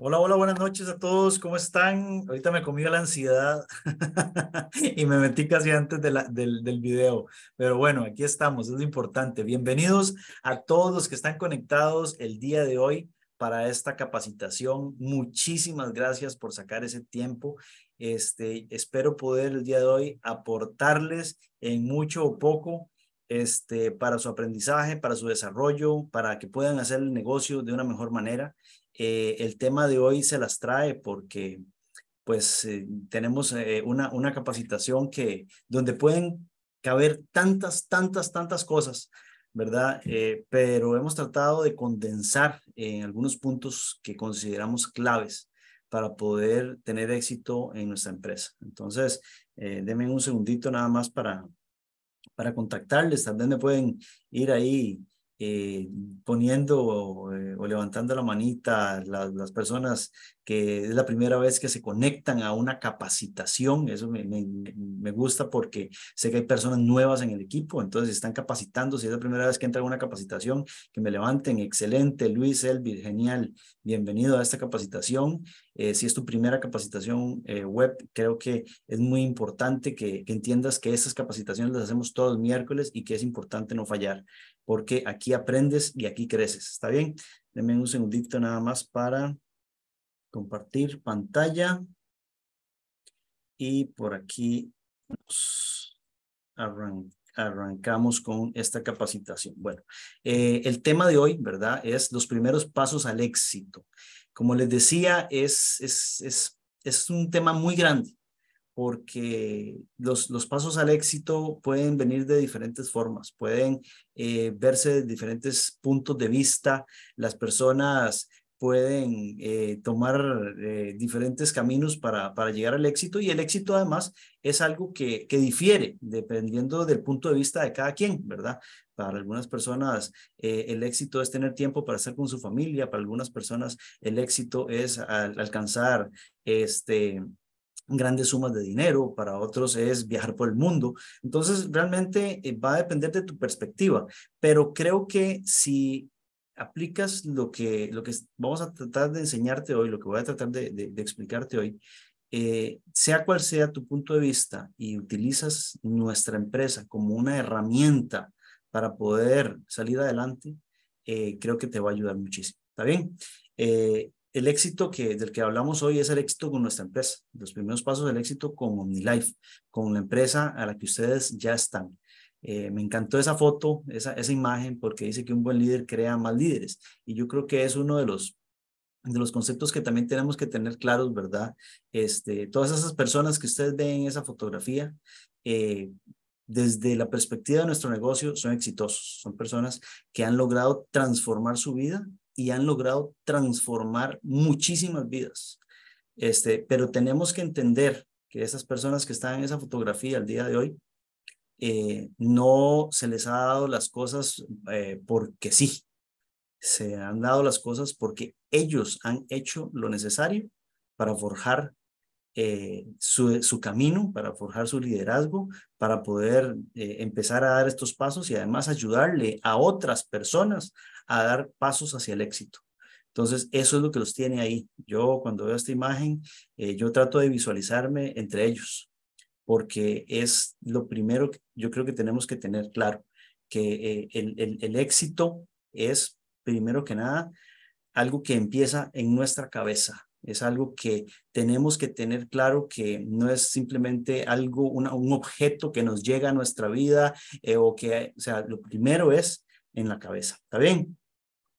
Hola, hola, buenas noches a todos, ¿cómo están? Ahorita me comí la ansiedad y me metí casi antes del, del video, pero bueno, aquí estamos, es lo importante. Bienvenidos a todos los que están conectados el día de hoy para esta capacitación. Muchísimas gracias por sacar ese tiempo. Este, espero poder el día de hoy aportarles en mucho o poco este, para su aprendizaje, para su desarrollo, para que puedan hacer el negocio de una mejor manera eh, el tema de hoy se las trae porque pues eh, tenemos eh, una, una capacitación que donde pueden caber tantas, tantas, tantas cosas, ¿verdad? pero hemos tratado de condensar en algunos puntos que consideramos claves para poder tener éxito en nuestra empresa. Entonces, denme un segundito nada más para, para contactarles. También me pueden ir ahí eh, poniendo eh, o, levantando la manita, las personas que es la primera vez que se conectan a una capacitación. Eso me, gusta porque sé que hay personas nuevas en el equipo, entonces están capacitando. Si es la primera vez que entran a una capacitación, que me levanten. Excelente, Luis, Elvis, genial. Bienvenido a esta capacitación. Eh, si es tu primera capacitación eh, web, creo que es muy importante que, entiendas que estas capacitaciones las hacemos todos miércoles y que es importante no fallar, porque aquí aprendes y aquí creces. ¿Está bien? Denme un segundito nada más para compartir pantalla. Y por aquí arrancamos con esta capacitación. Bueno, eh, el tema de hoy, ¿verdad? Es los primeros pasos al éxito. Como les decía, es, es, es, es un tema muy grande porque los, los, pasos al éxito pueden venir de diferentes formas, pueden eh, verse de diferentes puntos de vista. Las personas pueden eh, tomar eh, diferentes caminos para, para, llegar al éxito y el éxito además es algo que, que, difiere dependiendo del punto de vista de cada quien, ¿verdad? Para algunas personas eh, el éxito es tener tiempo para estar con su familia, para algunas personas el éxito es alcanzar este, grandes sumas de dinero, para otros es viajar por el mundo. Entonces, realmente va a depender de tu perspectiva, pero creo que si aplicas lo que, lo que vamos a tratar de enseñarte hoy, lo que voy a tratar de, explicarte hoy, eh, sea cual sea tu punto de vista y utilizas nuestra empresa como una herramienta para poder salir adelante, eh, creo que te va a ayudar muchísimo. ¿Está bien? Eh, el éxito que, del que hablamos hoy es el éxito con nuestra empresa, los primeros pasos del éxito con OmniLife, con la empresa a la que ustedes ya están. Eh, me encantó esa foto, esa, imagen, porque dice que un buen líder crea más líderes. Y yo creo que es uno de los de los conceptos que también tenemos que tener claros, ¿verdad? Este, todas esas personas que ustedes ven en esa fotografía, eh, desde la perspectiva de nuestro negocio, son exitosos, son personas que han logrado transformar su vida y han logrado transformar muchísimas vidas. Este, pero tenemos que entender que esas personas que están en esa fotografía al día de hoy eh, no se les ha dado las cosas eh, porque sí, se han dado las cosas porque ellos han hecho lo necesario para forjar eh, su, camino, para forjar su liderazgo, para poder empezar a dar estos pasos y además ayudarle a otras personas a dar pasos hacia el éxito. Entonces, eso es lo que los tiene ahí. Yo cuando veo esta imagen, yo trato de visualizarme entre ellos, porque es lo primero que yo creo que tenemos que tener claro, que eh, el, éxito es, primero que nada, algo que empieza en nuestra cabeza, es algo que tenemos que tener claro que no es simplemente algo, un objeto que nos llega a nuestra vida eh, o que, o sea, lo primero es en la cabeza, ¿está bien?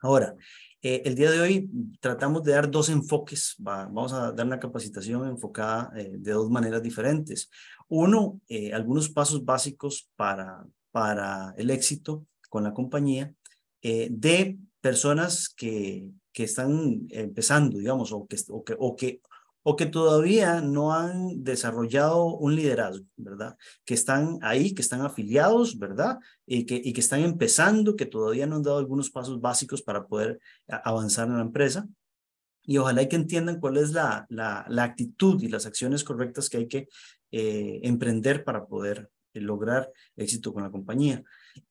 Ahora, eh, el día de hoy tratamos de dar dos enfoques. vamos a dar una capacitación enfocada eh, de dos maneras diferentes. Uno, eh, algunos pasos básicos para, para el éxito con la compañía de personas que, que están empezando, digamos, o que, o que, o que o que todavía no han desarrollado un liderazgo, ¿verdad? Que están ahí, que están afiliados, ¿verdad? Y que, y que están empezando, que todavía no han dado algunos pasos básicos para poder avanzar en la empresa. Y ojalá que entiendan cuál es la, la, actitud y las acciones correctas que hay que eh, emprender para poder eh, lograr éxito con la compañía.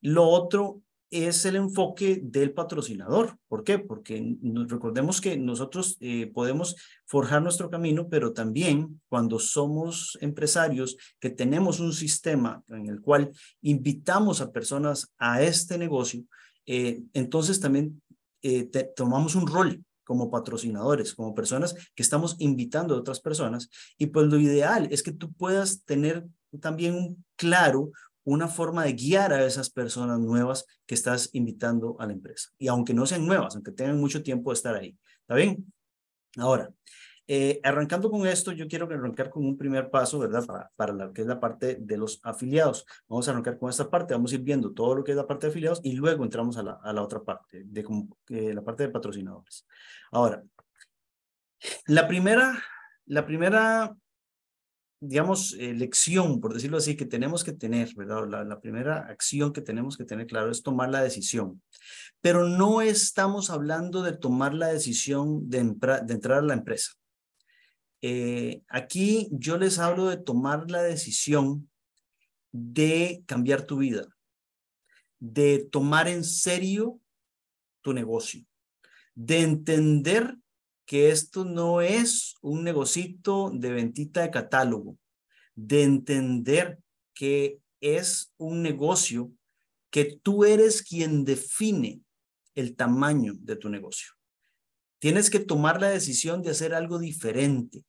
Lo otro es el enfoque del patrocinador. ¿Por qué? Porque recordemos que nosotros eh, podemos forjar nuestro camino, pero también cuando somos empresarios que tenemos un sistema en el cual invitamos a personas a este negocio, eh, entonces también eh, tomamos un rol como patrocinadores, como personas que estamos invitando a otras personas. Y pues lo ideal es que tú puedas tener también un claro una forma de guiar a esas personas nuevas que estás invitando a la empresa. Y aunque no sean nuevas, aunque tengan mucho tiempo de estar ahí. ¿Está bien? Ahora, eh, arrancando con esto, yo quiero arrancar con un primer paso, ¿verdad? Para, para lo que es la parte de los afiliados. Vamos a arrancar con esta parte, vamos a ir viendo todo lo que es la parte de afiliados y luego entramos a la, otra parte, de, eh, la parte de patrocinadores. Ahora, la primera, la primera digamos, eh, lección, por decirlo así, que tenemos que tener, ¿verdad? La, primera acción que tenemos que tener claro es tomar la decisión. Pero no estamos hablando de tomar la decisión de, entrar a la empresa. Eh, aquí yo les hablo de tomar la decisión de cambiar tu vida, de tomar en serio tu negocio, de entender que esto no es un negocito de ventita de catálogo, de entender que es un negocio que tú eres quien define el tamaño de tu negocio. Tienes que tomar la decisión de hacer algo diferente.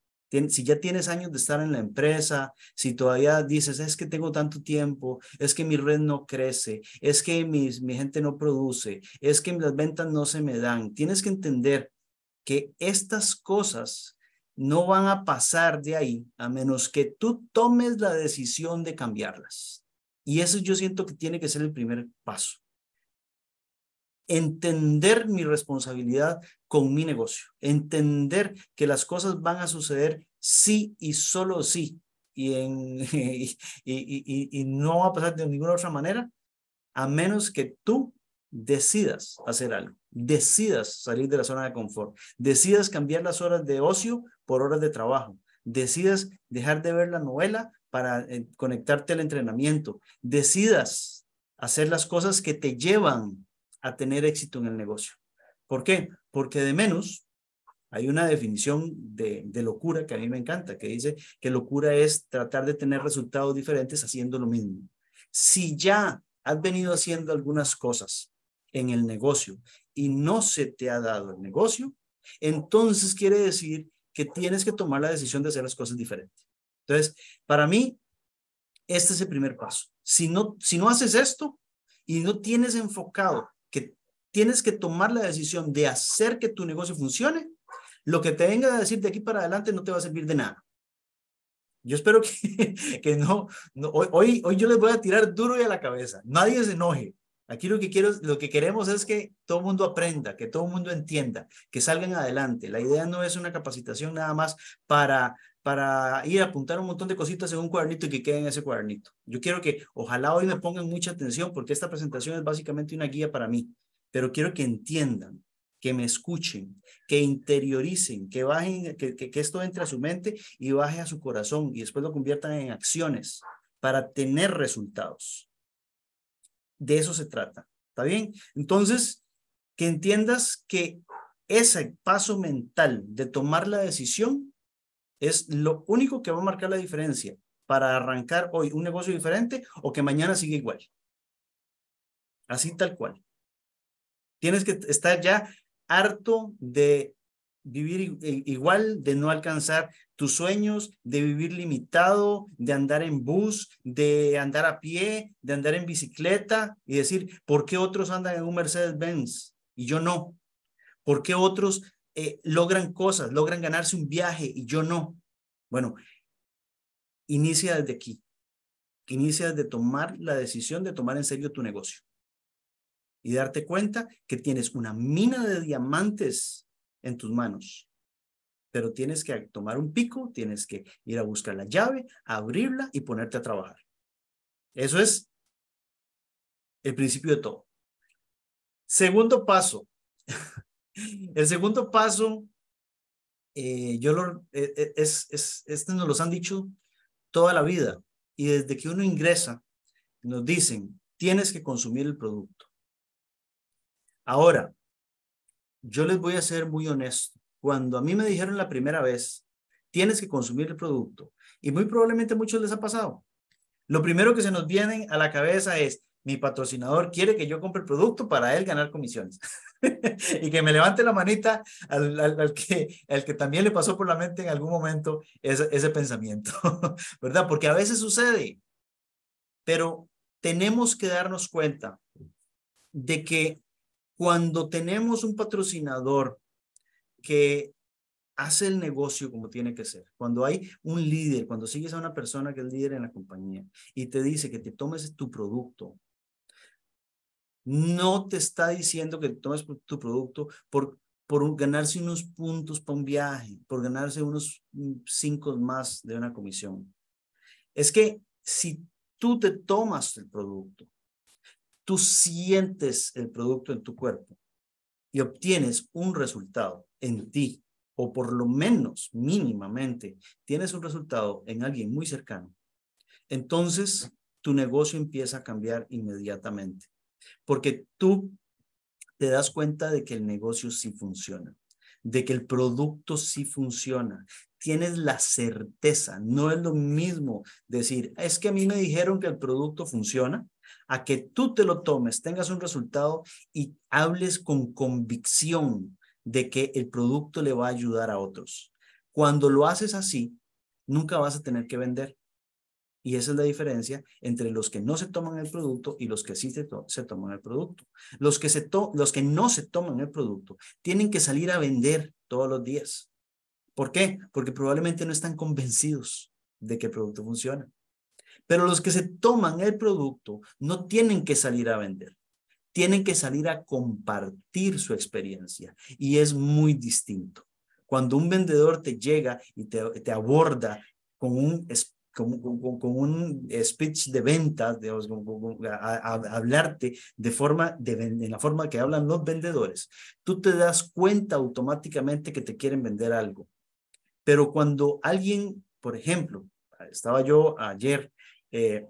Si ya tienes años de estar en la empresa, si todavía dices, es que tengo tanto tiempo, es que mi red no crece, es que mis, mi gente no produce, es que las ventas no se me dan, tienes que entender que estas cosas no van a pasar de ahí a menos que tú tomes la decisión de cambiarlas. Y eso yo siento que tiene que ser el primer paso. Entender mi responsabilidad con mi negocio, entender que las cosas van a suceder sí y solo sí, y, en, y, y no va a pasar de ninguna otra manera, a menos que tú decidas hacer algo, decidas salir de la zona de confort, decidas cambiar las horas de ocio por horas de trabajo, decidas dejar de ver la novela para eh, conectarte al entrenamiento, decidas hacer las cosas que te llevan a tener éxito en el negocio. ¿Por qué? Porque de menos hay una definición de, de locura que a mí me encanta, que dice que locura es tratar de tener resultados diferentes haciendo lo mismo. Si ya has venido haciendo algunas cosas en el negocio y no se te ha dado el negocio, entonces quiere decir que tienes que tomar la decisión de hacer las cosas diferentes. Entonces, para mí, este es el primer paso. Si no, si no haces esto y no tienes enfocado que tienes que tomar la decisión de hacer que tu negocio funcione, lo que te venga a decir de aquí para adelante no te va a servir de nada. Yo espero que, que no, hoy, hoy, yo les voy a tirar duro y a la cabeza. Nadie se enoje. Aquí lo que, quiero, lo que queremos es que todo el mundo aprenda, que todo el mundo entienda, que salgan adelante. La idea no es una capacitación nada más para, para ir a apuntar un montón de cositas en un cuadernito y que queden en ese cuadernito. Yo quiero que ojalá hoy me pongan mucha atención porque esta presentación es básicamente una guía para mí, pero quiero que entiendan, que me escuchen, que interioricen, que, bajen, que esto entre a su mente y baje a su corazón y después lo conviertan en acciones para tener resultados. De eso se trata. ¿Está bien? Entonces, que entiendas que ese paso mental de tomar la decisión es lo único que va a marcar la diferencia para arrancar hoy un negocio diferente o que mañana siga igual. Así tal cual. Tienes que estar ya harto de vivir igual, de no alcanzar tus sueños, de vivir limitado, de andar en bus, de andar a pie, de andar en bicicleta y decir, ¿por qué otros andan en un Mercedes-Benz y yo no? ¿Por qué otros eh, logran cosas, logran ganarse un viaje y yo no? Bueno, inicia desde aquí. Inicia desde tomar la decisión de tomar en serio tu negocio y darte cuenta que tienes una mina de diamantes en tus manos. Pero tienes que tomar un pico, tienes que ir a buscar la llave, abrirla y ponerte a trabajar. Eso es el principio de todo. Segundo paso. el segundo paso, eh, yo lo, eh, eh, es, este nos los han dicho toda la vida. Y desde que uno ingresa, nos dicen, tienes que consumir el producto. Ahora, yo les voy a ser muy honesto. Cuando a mí me dijeron la primera vez, tienes que consumir el producto, y muy probablemente muchos les ha pasado, lo primero que se nos viene a la cabeza es, mi patrocinador quiere que yo compre el producto para él ganar comisiones. y que me levante la manita al, que, también le pasó por la mente en algún momento ese pensamiento, ¿verdad? Porque a veces sucede, pero tenemos que darnos cuenta de que cuando tenemos un patrocinador que hace el negocio como tiene que ser, cuando hay un líder, cuando sigues a una persona que es líder en la compañía y te dice que te tomes tu producto, no te está diciendo que te tomes tu producto por, por ganarse unos puntos por un viaje, por ganarse unos mm, cinco más de una comisión. Es que si tú te tomas el producto, tú sientes el producto en tu cuerpo y obtienes un resultado en ti, o por lo menos mínimamente tienes un resultado en alguien muy cercano, entonces tu negocio empieza a cambiar inmediatamente, porque tú te das cuenta de que el negocio sí funciona, de que el producto sí funciona. Tienes la certeza, no es lo mismo decir, es que a mí me dijeron que el producto funciona, a que tú te lo tomes, tengas un resultado y hables con convicción de que el producto le va a ayudar a otros. Cuando lo haces así, nunca vas a tener que vender. Y esa es la diferencia entre los que no se toman el producto y los que sí se, toman el producto. Los que, los que no se toman el producto tienen que salir a vender todos los días. ¿Por qué? Porque probablemente no están convencidos de que el producto funciona. Pero los que se toman el producto no tienen que salir a vender, tienen que salir a compartir su experiencia y es muy distinto. Cuando un vendedor te llega y te, aborda con un con, un speech de venta, de, hablarte de forma de, la forma que hablan los vendedores, tú te das cuenta automáticamente que te quieren vender algo. Pero cuando alguien, por ejemplo, estaba yo ayer eh,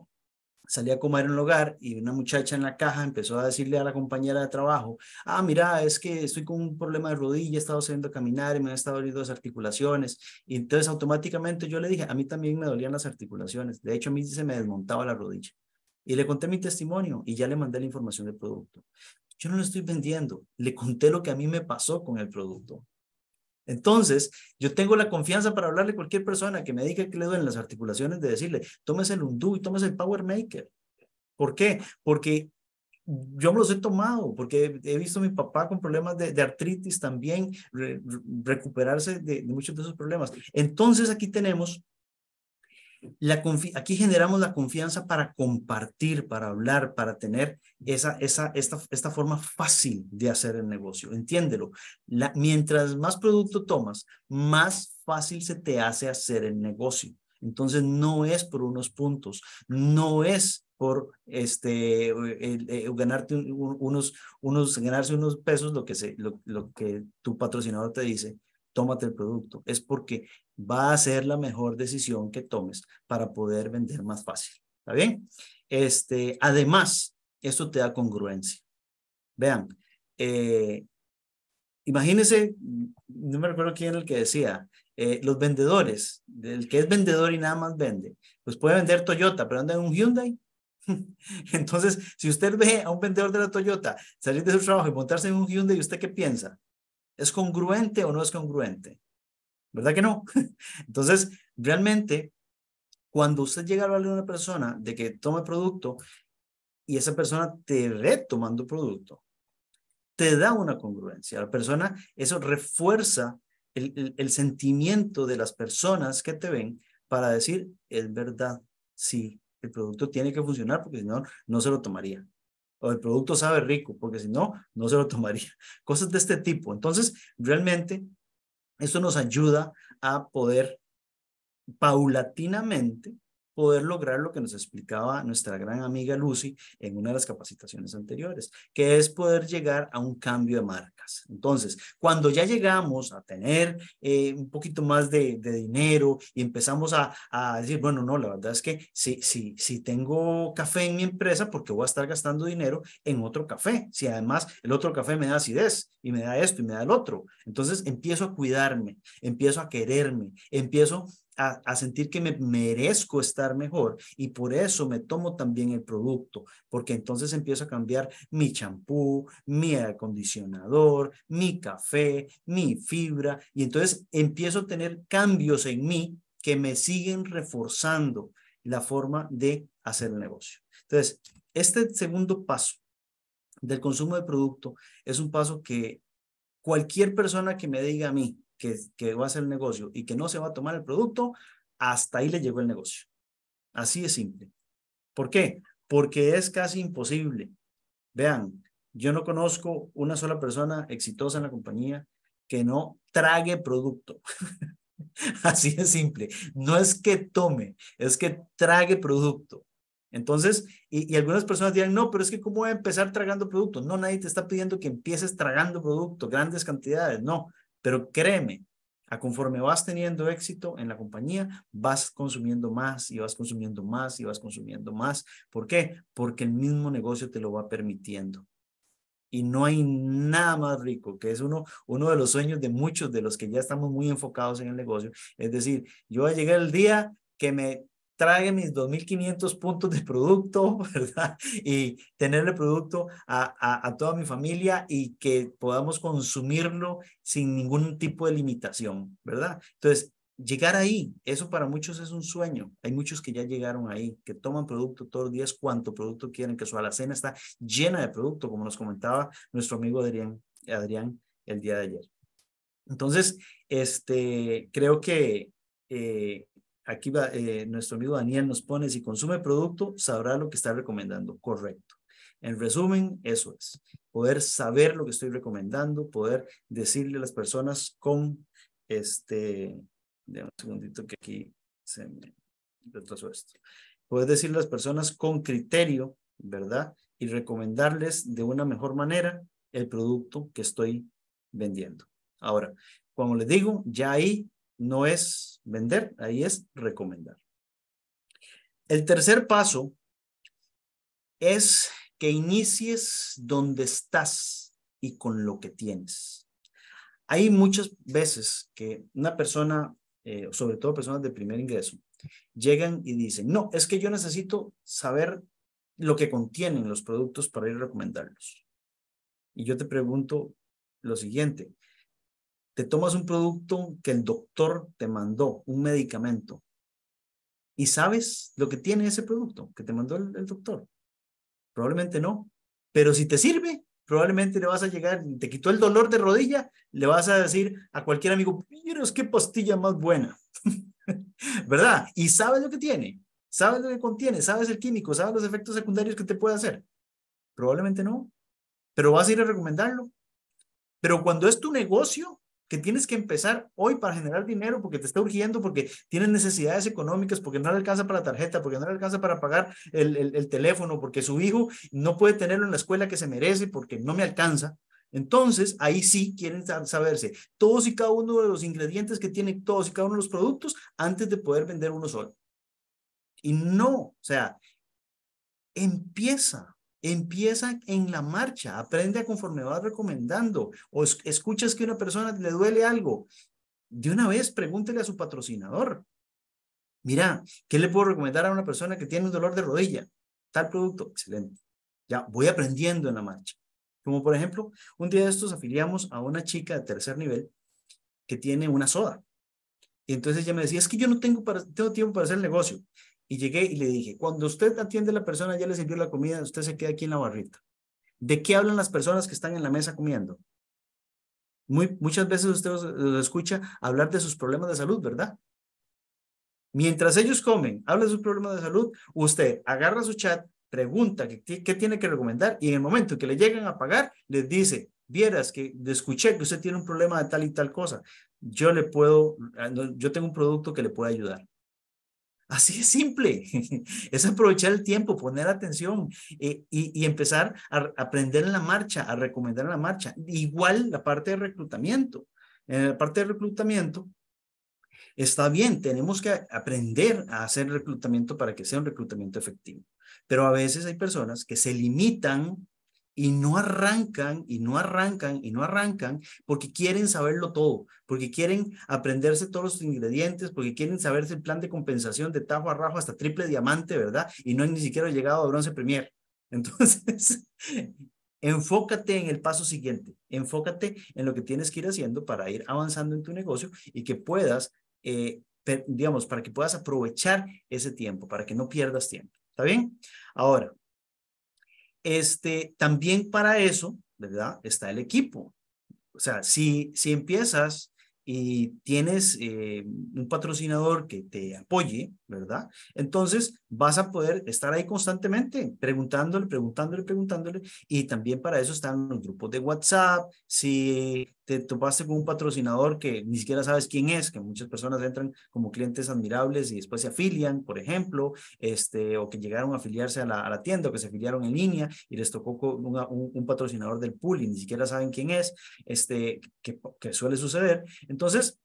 salí a comer en un hogar y una muchacha en la caja empezó a decirle a la compañera de trabajo, ah, mira, es que estoy con un problema de rodilla, he estado saliendo caminar y me han estado doliendo las articulaciones. Y entonces automáticamente yo le dije, a mí también me dolían las articulaciones. De hecho, a mí se me desmontaba la rodilla. Y le conté mi testimonio y ya le mandé la información del producto. Yo no lo estoy vendiendo, le conté lo que a mí me pasó con el producto. Entonces, yo tengo la confianza para hablarle a cualquier persona que me diga que le duelen las articulaciones de decirle, tómese el hundú y tómese el Power Maker. ¿Por qué? Porque yo me los he tomado, porque he visto a mi papá con problemas de, artritis también, recuperarse de, muchos de esos problemas. Entonces, aquí tenemos la aquí generamos la confianza para compartir, para hablar, para tener esa, esta, forma fácil de hacer el negocio. Entiéndelo. La, mientras más producto tomas, más fácil se te hace hacer el negocio. Entonces, no es por unos puntos, no es por este eh, ganarte unos ganarse unos pesos lo que lo que tu patrocinador te dice tómate el producto. Es porque va a ser la mejor decisión que tomes para poder vender más fácil. ¿Está bien? Este, además, eso te da congruencia. Vean, eh, imagínense, no me recuerdo quién el que decía, eh, los vendedores, el que es vendedor y nada más vende, pues puede vender Toyota, pero anda en un Hyundai. Entonces, si usted ve a un vendedor de la Toyota salir de su trabajo y montarse en un Hyundai, ¿usted qué piensa? ¿Es congruente o no es congruente? ¿Verdad que no? Entonces, realmente, cuando usted llega a hablarle a una persona de que tome producto y esa persona te ve tomando producto, te da una congruencia. La persona, eso refuerza el, el sentimiento de las personas que te ven para decir, es verdad, sí, el producto tiene que funcionar porque si no, no se lo tomaría o el producto sabe rico, porque si no, no se lo tomaría. Cosas de este tipo. Entonces, realmente, esto nos ayuda a poder paulatinamente poder lograr lo que nos explicaba nuestra gran amiga Lucy en una de las capacitaciones anteriores, que es poder llegar a un cambio de marcas. Entonces, cuando ya llegamos a tener eh, un poquito más de, dinero y empezamos a, decir, bueno, no, la verdad es que si, si, si tengo café en mi empresa, ¿por qué voy a estar gastando dinero en otro café? Si además el otro café me da acidez y me da esto y me da el otro. Entonces empiezo a cuidarme, empiezo a quererme, empiezo a, sentir que me merezco estar mejor y por eso me tomo también el producto, porque entonces empiezo a cambiar mi champú, mi acondicionador, mi café, mi fibra y entonces empiezo a tener cambios en mí que me siguen reforzando la forma de hacer el negocio. Entonces, este segundo paso del consumo de producto es un paso que cualquier persona que me diga a mí, que, va a hacer el negocio y que no se va a tomar el producto, hasta ahí le llegó el negocio. Así es simple. ¿Por qué? Porque es casi imposible. Vean, yo no conozco una sola persona exitosa en la compañía que no trague producto. Así es simple. No es que tome, es que trague producto. Entonces, y, y, algunas personas dirán, no, pero es que ¿cómo voy a empezar tragando producto? No, nadie te está pidiendo que empieces tragando producto, grandes cantidades. No, pero créeme, a conforme vas teniendo éxito en la compañía, vas consumiendo más y vas consumiendo más y vas consumiendo más. ¿Por qué? Porque el mismo negocio te lo va permitiendo. Y no hay nada más rico, que es uno, uno de los sueños de muchos de los que ya estamos muy enfocados en el negocio. Es decir, yo llegué el día que me trague mis 2.500 puntos de producto, ¿verdad? Y tenerle producto a, a, toda mi familia y que podamos consumirlo sin ningún tipo de limitación, ¿verdad? Entonces, llegar ahí, eso para muchos es un sueño. Hay muchos que ya llegaron ahí, que toman producto todos los días, cuánto producto quieren, que su alacena está llena de producto, como nos comentaba nuestro amigo Adrián, Adrián el día de ayer. Entonces, este, creo que eh, aquí va, eh, nuestro amigo Daniel nos pone, si consume producto, sabrá lo que está recomendando. Correcto. En resumen, eso es, poder saber lo que estoy recomendando, poder decirle a las personas con este, de un segundito que aquí se me retrasó esto, poder decirle a las personas con criterio, ¿verdad? Y recomendarles de una mejor manera el producto que estoy vendiendo. Ahora, como les digo, ya ahí no es vender, ahí es recomendar. El tercer paso es que inicies donde estás y con lo que tienes. Hay muchas veces que una persona, eh, sobre todo personas de primer ingreso, llegan y dicen, no, es que yo necesito saber lo que contienen los productos para ir a recomendarlos. Y yo te pregunto lo siguiente, te tomas un producto que el doctor te mandó, un medicamento, y sabes lo que tiene ese producto que te mandó el, doctor. Probablemente no, pero si te sirve, probablemente le vas a llegar, te quitó el dolor de rodilla, le vas a decir a cualquier amigo, pero es que pastilla más buena, ¿verdad? Y sabes lo que tiene, sabes lo que contiene, sabes el químico, sabes los efectos secundarios que te puede hacer. Probablemente no, pero vas a ir a recomendarlo. Pero cuando es tu negocio, que tienes que empezar hoy para generar dinero porque te está urgiendo, porque tienes necesidades económicas, porque no le alcanza para la tarjeta, porque no le alcanza para pagar el, teléfono, porque su hijo no puede tenerlo en la escuela que se merece, porque no me alcanza. Entonces, ahí sí quieren saberse todos y cada uno de los ingredientes que tiene todos y cada uno de los productos antes de poder vender uno solo. Y no, o sea, empieza, Empieza en la marcha, aprende conforme vas recomendando o escuchas que a una persona le duele algo. De una vez pregúntele a su patrocinador. Mira, ¿qué le puedo recomendar a una persona que tiene un dolor de rodilla? Tal producto, excelente. Ya voy aprendiendo en la marcha. Como por ejemplo, un día de estos afiliamos a una chica de tercer nivel que tiene una soda. Y entonces ella me decía, es que yo no tengo, tengo tiempo para hacer el negocio. Y llegué y le dije, cuando usted atiende a la persona, ya le sirvió la comida, usted se queda aquí en la barrita. ¿De qué hablan las personas que están en la mesa comiendo? Muy, muchas veces usted los, escucha hablar de sus problemas de salud, ¿verdad? Mientras ellos comen, hablan de sus problemas de salud, usted agarra su chat, pregunta qué, qué tiene que recomendar y en el momento que le llegan a pagar, les dice, vieras que escuché que usted tiene un problema de tal y tal cosa, yo le puedo, ah, yo tengo un producto que le puede ayudar. Así es simple, es aprovechar el tiempo, poner atención eh, y, y, empezar a aprender en la marcha, a recomendar en la marcha. Igual la parte de reclutamiento. En la parte de reclutamiento, está bien, tenemos que aprender a hacer reclutamiento para que sea un reclutamiento efectivo. Pero a veces hay personas que se limitan y no arrancan y no arrancan y no arrancan porque quieren saberlo todo, porque quieren aprenderse todos los ingredientes, porque quieren saberse el plan de compensación de tajo a rajo hasta triple diamante, ¿verdad? Y no han ni siquiera llegado a bronce premier. Entonces, enfócate en el paso siguiente, enfócate en lo que tienes que ir haciendo para ir avanzando en tu negocio y que puedas, eh, digamos, para que puedas aprovechar ese tiempo, para que no pierdas tiempo. ¿Está bien? Ahora, este, también para eso, ¿verdad? Está el equipo. O sea, si, si empiezas y tienes eh, un patrocinador que te apoye, ¿verdad? Entonces vas a poder estar ahí constantemente preguntándole, preguntándole, preguntándole. Y también para eso están los grupos de WhatsApp. Si te topaste con un patrocinador que ni siquiera sabes quién es, que muchas personas entran como clientes admirables y después se afilian, por ejemplo, este, o que llegaron a afiliarse a la, tienda o que se afiliaron en línea y les tocó con un, patrocinador del pool y ni siquiera saben quién es, este, que, suele suceder. Entonces,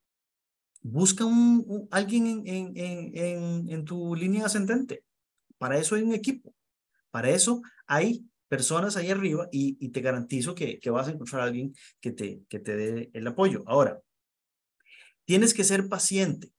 busca un, alguien en, en tu línea ascendente. Para eso hay un equipo. Para eso hay personas ahí arriba y, te garantizo que, vas a encontrar a alguien que te, dé el apoyo. Ahora, tienes que ser paciente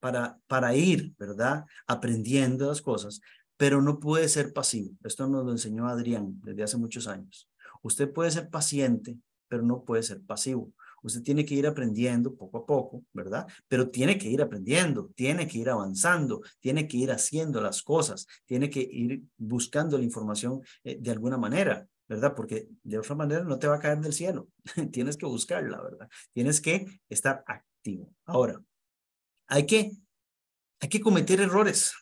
para, para ir, ¿verdad? Aprendiendo las cosas, pero no puede ser pasivo. Esto nos lo enseñó Adrián desde hace muchos años. Usted puede ser paciente, pero no puede ser pasivo. Usted tiene que ir aprendiendo poco a poco, ¿verdad? Pero tiene que ir aprendiendo, tiene que ir avanzando, tiene que ir haciendo las cosas, tiene que ir buscando la información eh, de alguna manera, ¿verdad? Porque de otra manera no te va a caer del cielo. Tienes que buscarla, ¿verdad? Tienes que estar activo. Ahora, hay que, hay que cometer errores.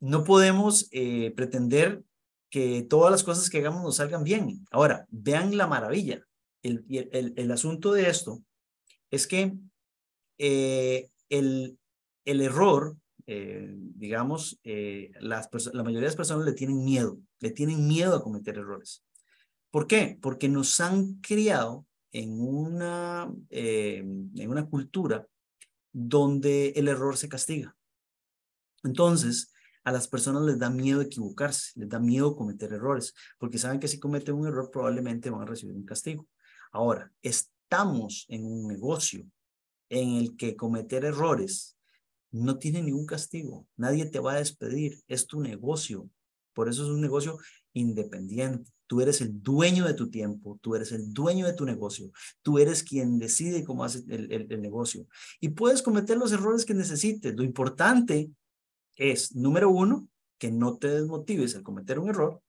No podemos eh, pretender que todas las cosas que hagamos nos salgan bien. Ahora, vean la maravilla el, asunto de esto es que eh, el, error, eh, digamos, eh, la mayoría de las personas le tienen miedo, le tienen miedo a cometer errores. ¿Por qué? Porque nos han criado en una, en una cultura donde el error se castiga. Entonces, a las personas les da miedo equivocarse, les da miedo cometer errores, porque saben que si cometen un error probablemente van a recibir un castigo. Ahora, estamos en un negocio en el que cometer errores no tiene ningún castigo, nadie te va a despedir, es tu negocio, por eso es un negocio independiente. Tú eres el dueño de tu tiempo, tú eres el dueño de tu negocio, tú eres quien decide cómo hace el, negocio. Y puedes cometer los errores que necesites. Lo importante es, número uno, que no te desmotives al cometer un error.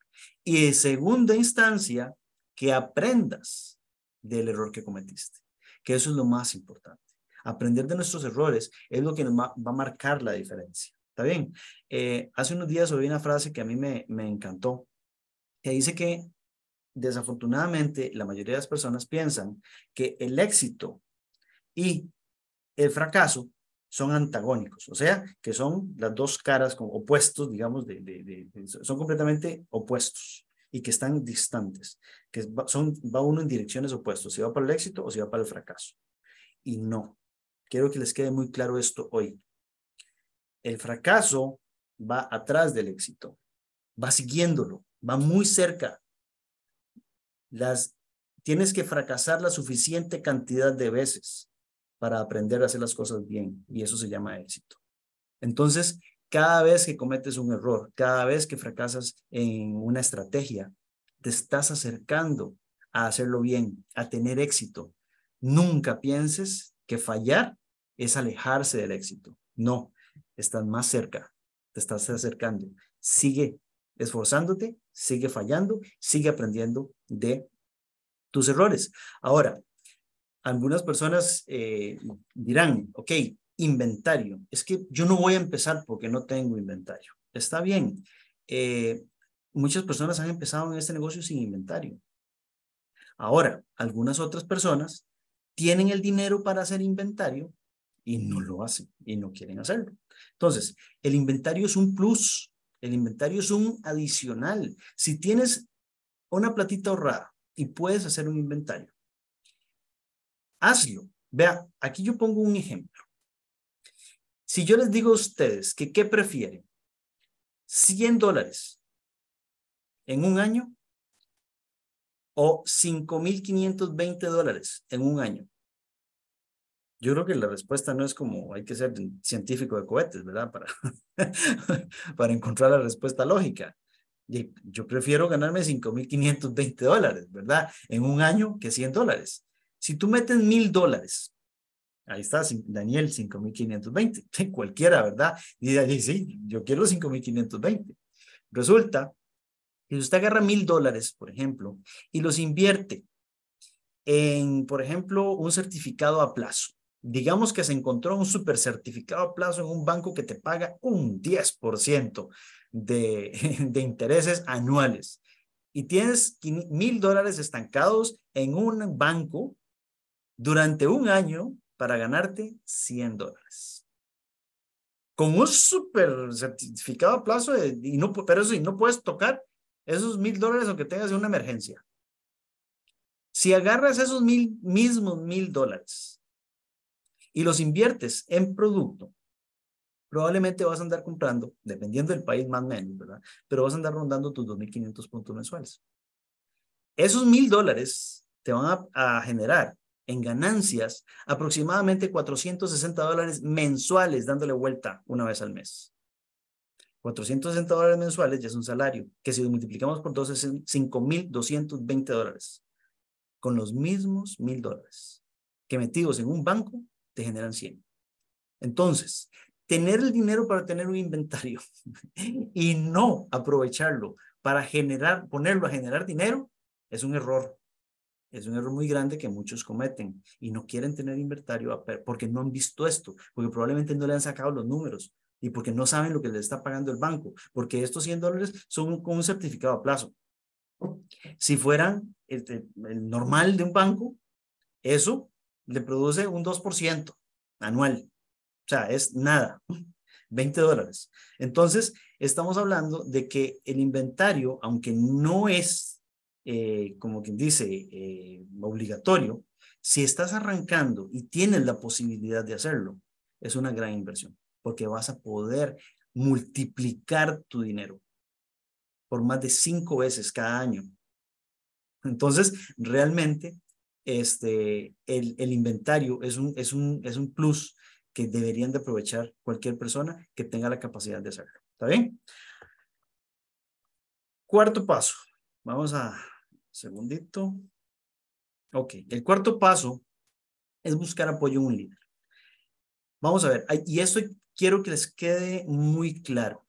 Y en segunda instancia, que aprendas del error que cometiste, que eso es lo más importante. Aprender de nuestros errores es lo que nos va a marcar la diferencia. ¿Está bien? Eh, hace unos días oí una frase que a mí me, me encantó, que dice que desafortunadamente la mayoría de las personas piensan que el éxito y el fracaso son antagónicos, o sea, que son las dos caras como opuestos, digamos, son completamente opuestos y que están distantes, que son, va uno en direcciones opuestas, si va para el éxito o si va para el fracaso. Y no, quiero que les quede muy claro esto hoy. El fracaso va atrás del éxito, va siguiéndolo, va muy cerca. Las, tienes que fracasar la suficiente cantidad de veces para aprender a hacer las cosas bien y eso se llama éxito. Entonces, cada vez que cometes un error, cada vez que fracasas en una estrategia, te estás acercando a hacerlo bien, a tener éxito. Nunca pienses que fallar es alejarse del éxito. No, estás más cerca, te estás acercando. Sigue esforzándote, sigue fallando, sigue aprendiendo de tus errores. Ahora, algunas personas eh, dirán, ok, inventario. Es que yo no voy a empezar porque no tengo inventario. Está bien. Eh, muchas personas han empezado en este negocio sin inventario. Ahora, algunas otras personas tienen el dinero para hacer inventario y no lo hacen y no quieren hacerlo. Entonces, el inventario es un plus, el inventario es un adicional. Si tienes una platita ahorrada y puedes hacer un inventario, hazlo. Vea, aquí yo pongo un ejemplo. Si yo les digo a ustedes que qué prefieren, 100 dólares en un año o 5.520 dólares en un año. Yo creo que la respuesta no es como hay que ser científico de cohetes, ¿verdad? Para, para encontrar la respuesta lógica. Yo prefiero ganarme 5.520 dólares, ¿verdad? En un año que 100 dólares. Si tú metes 1.000 dólares Ahí está, Daniel 5520. Cualquiera, ¿verdad? Y dice, yo quiero 5520. Resulta que si usted agarra mil dólares, por ejemplo, y los invierte en, por ejemplo, un certificado a plazo. Digamos que se encontró un super certificado a plazo en un banco que te paga un 10% de, de intereses anuales y tienes mil dólares estancados en un banco durante un año para ganarte 100 dólares. Con un super certificado a plazo, y no, pero eso, y no puedes tocar esos mil dólares aunque tengas una emergencia. Si agarras esos mil, mismos mil dólares y los inviertes en producto, probablemente vas a andar comprando, dependiendo del país más o menos, ¿verdad? Pero vas a andar rondando tus 2.500 puntos mensuales. Esos mil dólares te van a generar en ganancias, aproximadamente 460 dólares mensuales dándole vuelta una vez al mes. 460 dólares mensuales ya es un salario, que si lo multiplicamos por 12 es 5.220 dólares, con los mismos 1.000 dólares, que metidos en un banco te generan 100. Entonces, tener el dinero para tener un inventario y no aprovecharlo para generar, ponerlo a generar dinero, es un error es un error muy grande que muchos cometen y no quieren tener inventario porque no han visto esto, porque probablemente no le han sacado los números y porque no saben lo que les está pagando el banco, porque estos 100 dólares son con un certificado a plazo. Si fueran el, el normal de un banco, eso le produce un 2% anual. O sea, es nada, 20 dólares. Entonces, estamos hablando de que el inventario, aunque no es eh, como quien dice, eh, obligatorio, si estás arrancando y tienes la posibilidad de hacerlo, es una gran inversión, porque vas a poder multiplicar tu dinero por más de cinco veces cada año. Entonces, realmente, este, el, el inventario es un, es, un, es un plus que deberían de aprovechar cualquier persona que tenga la capacidad de hacerlo. ¿Está bien? Cuarto paso, Vamos a, segundito. Ok, el cuarto paso es buscar apoyo en un líder. Vamos a ver, y esto quiero que les quede muy claro.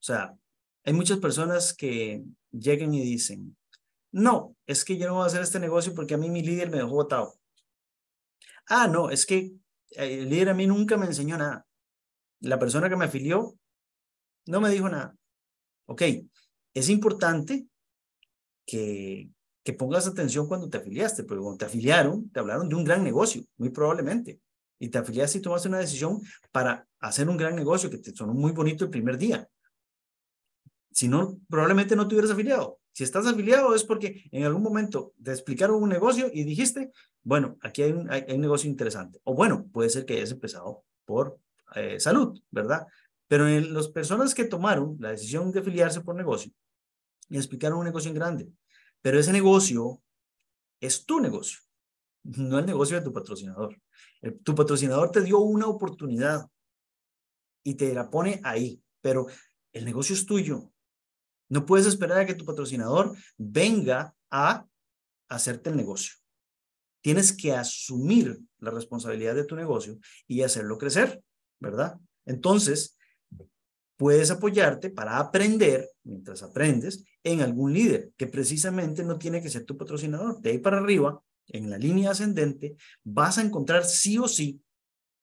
O sea, hay muchas personas que llegan y dicen, no, es que yo no voy a hacer este negocio porque a mí mi líder me dejó votado. Ah, no, es que eh, el líder a mí nunca me enseñó nada. La persona que me afilió no me dijo nada. Ok, es importante que, pongas atención cuando te afiliaste, porque cuando te afiliaron, te hablaron de un gran negocio, muy probablemente. Y te afiliaste y tomaste una decisión para hacer un gran negocio que te sonó muy bonito el primer día. Si no, probablemente no te hubieras afiliado. Si estás afiliado es porque en algún momento te explicaron un negocio y dijiste, bueno, aquí hay un, negocio interesante. O bueno, puede ser que hayas empezado por eh, salud, ¿verdad? Pero en las personas que tomaron la decisión de afiliarse por negocio, y explicaron un negocio en grande. Pero ese negocio es tu negocio, no el negocio de tu patrocinador. tu patrocinador te dio una oportunidad y te la pone ahí, pero el negocio es tuyo. No puedes esperar a que tu patrocinador venga a hacerte el negocio. Tienes que asumir la responsabilidad de tu negocio y hacerlo crecer, ¿verdad? Entonces, puedes apoyarte para aprender, mientras aprendes, en algún líder, que precisamente no tiene que ser tu patrocinador. De ahí para arriba, en la línea ascendente, vas a encontrar sí o sí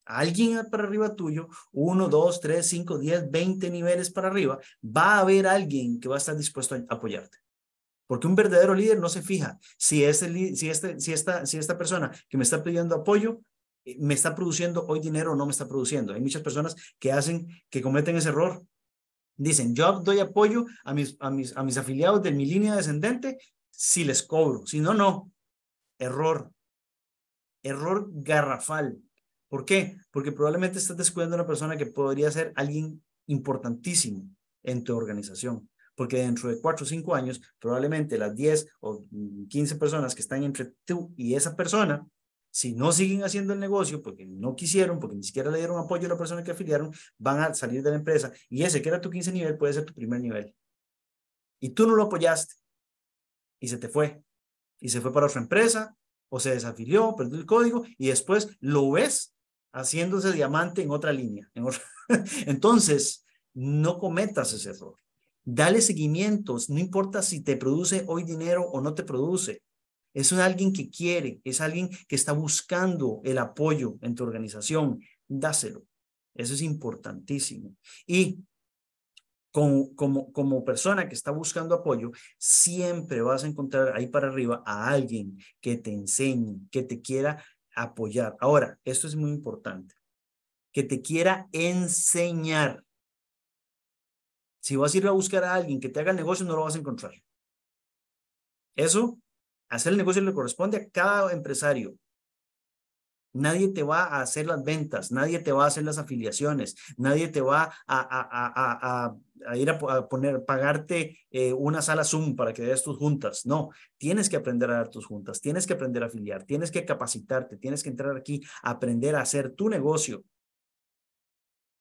alguien para arriba tuyo, uno dos tres cinco diez veinte niveles para arriba, va a haber alguien que va a estar dispuesto a apoyarte. Porque un verdadero líder no se fija si, ese, si, este, si, esta, si esta persona que me está pidiendo apoyo eh, me está produciendo hoy dinero o no me está produciendo. Hay muchas personas que hacen, que cometen ese error Dicen, yo doy apoyo a mis, a mis, afiliados de mi línea descendente si les cobro, si no, no. Error. Error garrafal. ¿Por qué? Porque probablemente estás descuidando una persona que podría ser alguien importantísimo en tu organización. Porque dentro de cuatro o cinco años, probablemente las 10 o 15 personas que están entre tú y esa persona si no siguen haciendo el negocio porque no quisieron, porque ni siquiera le dieron apoyo a la persona que afiliaron, van a salir de la empresa. Y ese que era tu 15 nivel puede ser tu primer nivel. Y tú no lo apoyaste. Y se te fue. Y se fue para otra empresa, o se desafilió, perdió el código, y después lo ves haciéndose diamante en otra línea. Entonces, no cometas ese error. Dale seguimientos, no importa si te produce hoy dinero o no te produce. Es alguien que quiere, es alguien que está buscando el apoyo en tu organización. Dáselo. Eso es importantísimo. Y como, como, persona que está buscando apoyo, siempre vas a encontrar ahí para arriba a alguien que te enseñe, que te quiera apoyar. Ahora, esto es muy importante. Que te quiera enseñar. Si vas a ir a buscar a alguien que te haga el negocio, no lo vas a encontrar. Eso Hacer el negocio le corresponde a cada empresario. Nadie te va a hacer las ventas, nadie te va a hacer las afiliaciones, nadie te va a, ir a, poner, pagarte eh, una sala Zoom para que veas tus juntas. No, tienes que aprender a dar tus juntas, tienes que aprender a afiliar, tienes que capacitarte, tienes que entrar aquí, aprender a hacer tu negocio.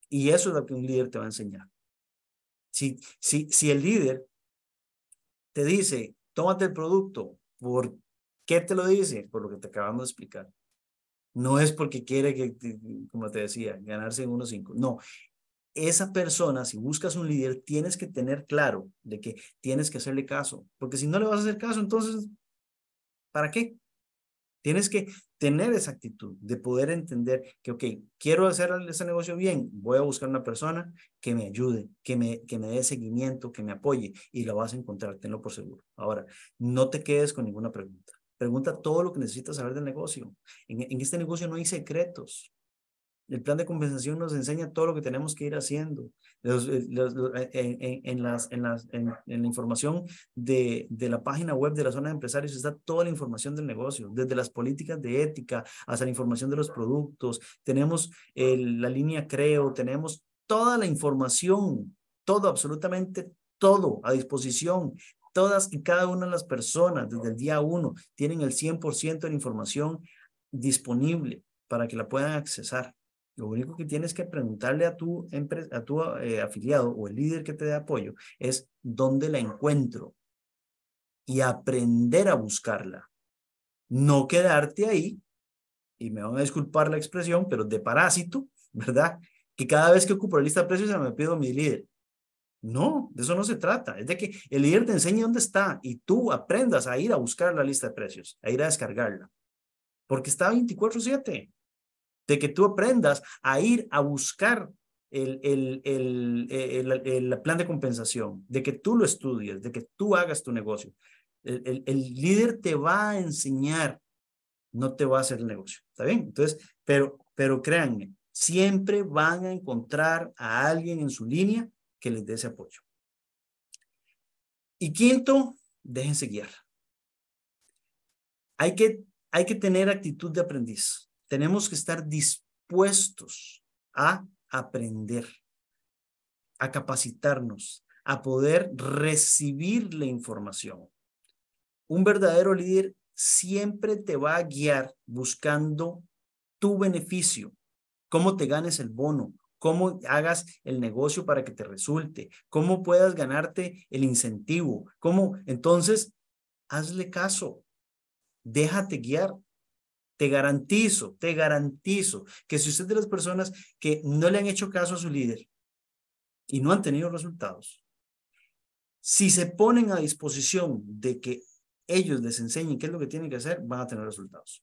Y eso es lo que un líder te va a enseñar. Si, si el líder te dice, tómate el producto, ¿Por qué te lo dice? Por lo que te acabamos de explicar. No es porque quiere que, como te decía, ganarse en cinco. No, esa persona, si buscas un líder, tienes que tener claro de que tienes que hacerle caso, porque si no le vas a hacer caso, entonces, ¿para qué? Tienes que tener esa actitud de poder entender que, ok, quiero hacer ese negocio bien, voy a buscar una persona que me ayude, que me, que me dé seguimiento, que me apoye y la vas a encontrar, tenlo por seguro. Ahora, no te quedes con ninguna pregunta. Pregunta todo lo que necesitas saber del negocio. En, en este negocio no hay secretos. El plan de compensación nos enseña todo lo que tenemos que ir haciendo. Eh, eh, en, las, en, las, en, la información de, de la página web de la zona de empresarios está toda la información del negocio, desde las políticas de ética hasta la información de los productos. Tenemos la línea Creo, tenemos toda la información, todo, absolutamente todo a disposición. Todas y cada una de las personas desde el día uno tienen el 100% de la información disponible para que la puedan accesar. Lo único que tienes que preguntarle a tu, a tu eh, afiliado o el líder que te dé apoyo es dónde la encuentro y aprender a buscarla. No quedarte ahí, y me van a disculpar la expresión, pero de parásito, ¿verdad? Que cada vez que ocupo la lista de precios se me pido mi líder. No, de eso no se trata. Es de que el líder te enseñe dónde está y tú aprendas a ir a buscar la lista de precios, a ir a descargarla. Porque está 24/7 de que tú aprendas a ir a buscar el, el, el, el, plan de compensación, de que tú lo estudies, de que tú hagas tu negocio. El, líder te va a enseñar, no te va a hacer el negocio, ¿está bien? Entonces, pero, pero créanme, siempre van a encontrar a alguien en su línea que les dé ese apoyo. Y quinto, déjense guiar. Hay que, hay que tener actitud de aprendiz. Tenemos que estar dispuestos a aprender, a capacitarnos, a poder recibir la información. Un verdadero líder siempre te va a guiar buscando tu beneficio, cómo te ganes el bono, cómo hagas el negocio para que te resulte, cómo puedas ganarte el incentivo, cómo entonces hazle caso, déjate guiar, te garantizo, te garantizo que si usted de las personas que no le han hecho caso a su líder y no han tenido resultados, si se ponen a disposición de que ellos les enseñen qué es lo que tienen que hacer, van a tener resultados.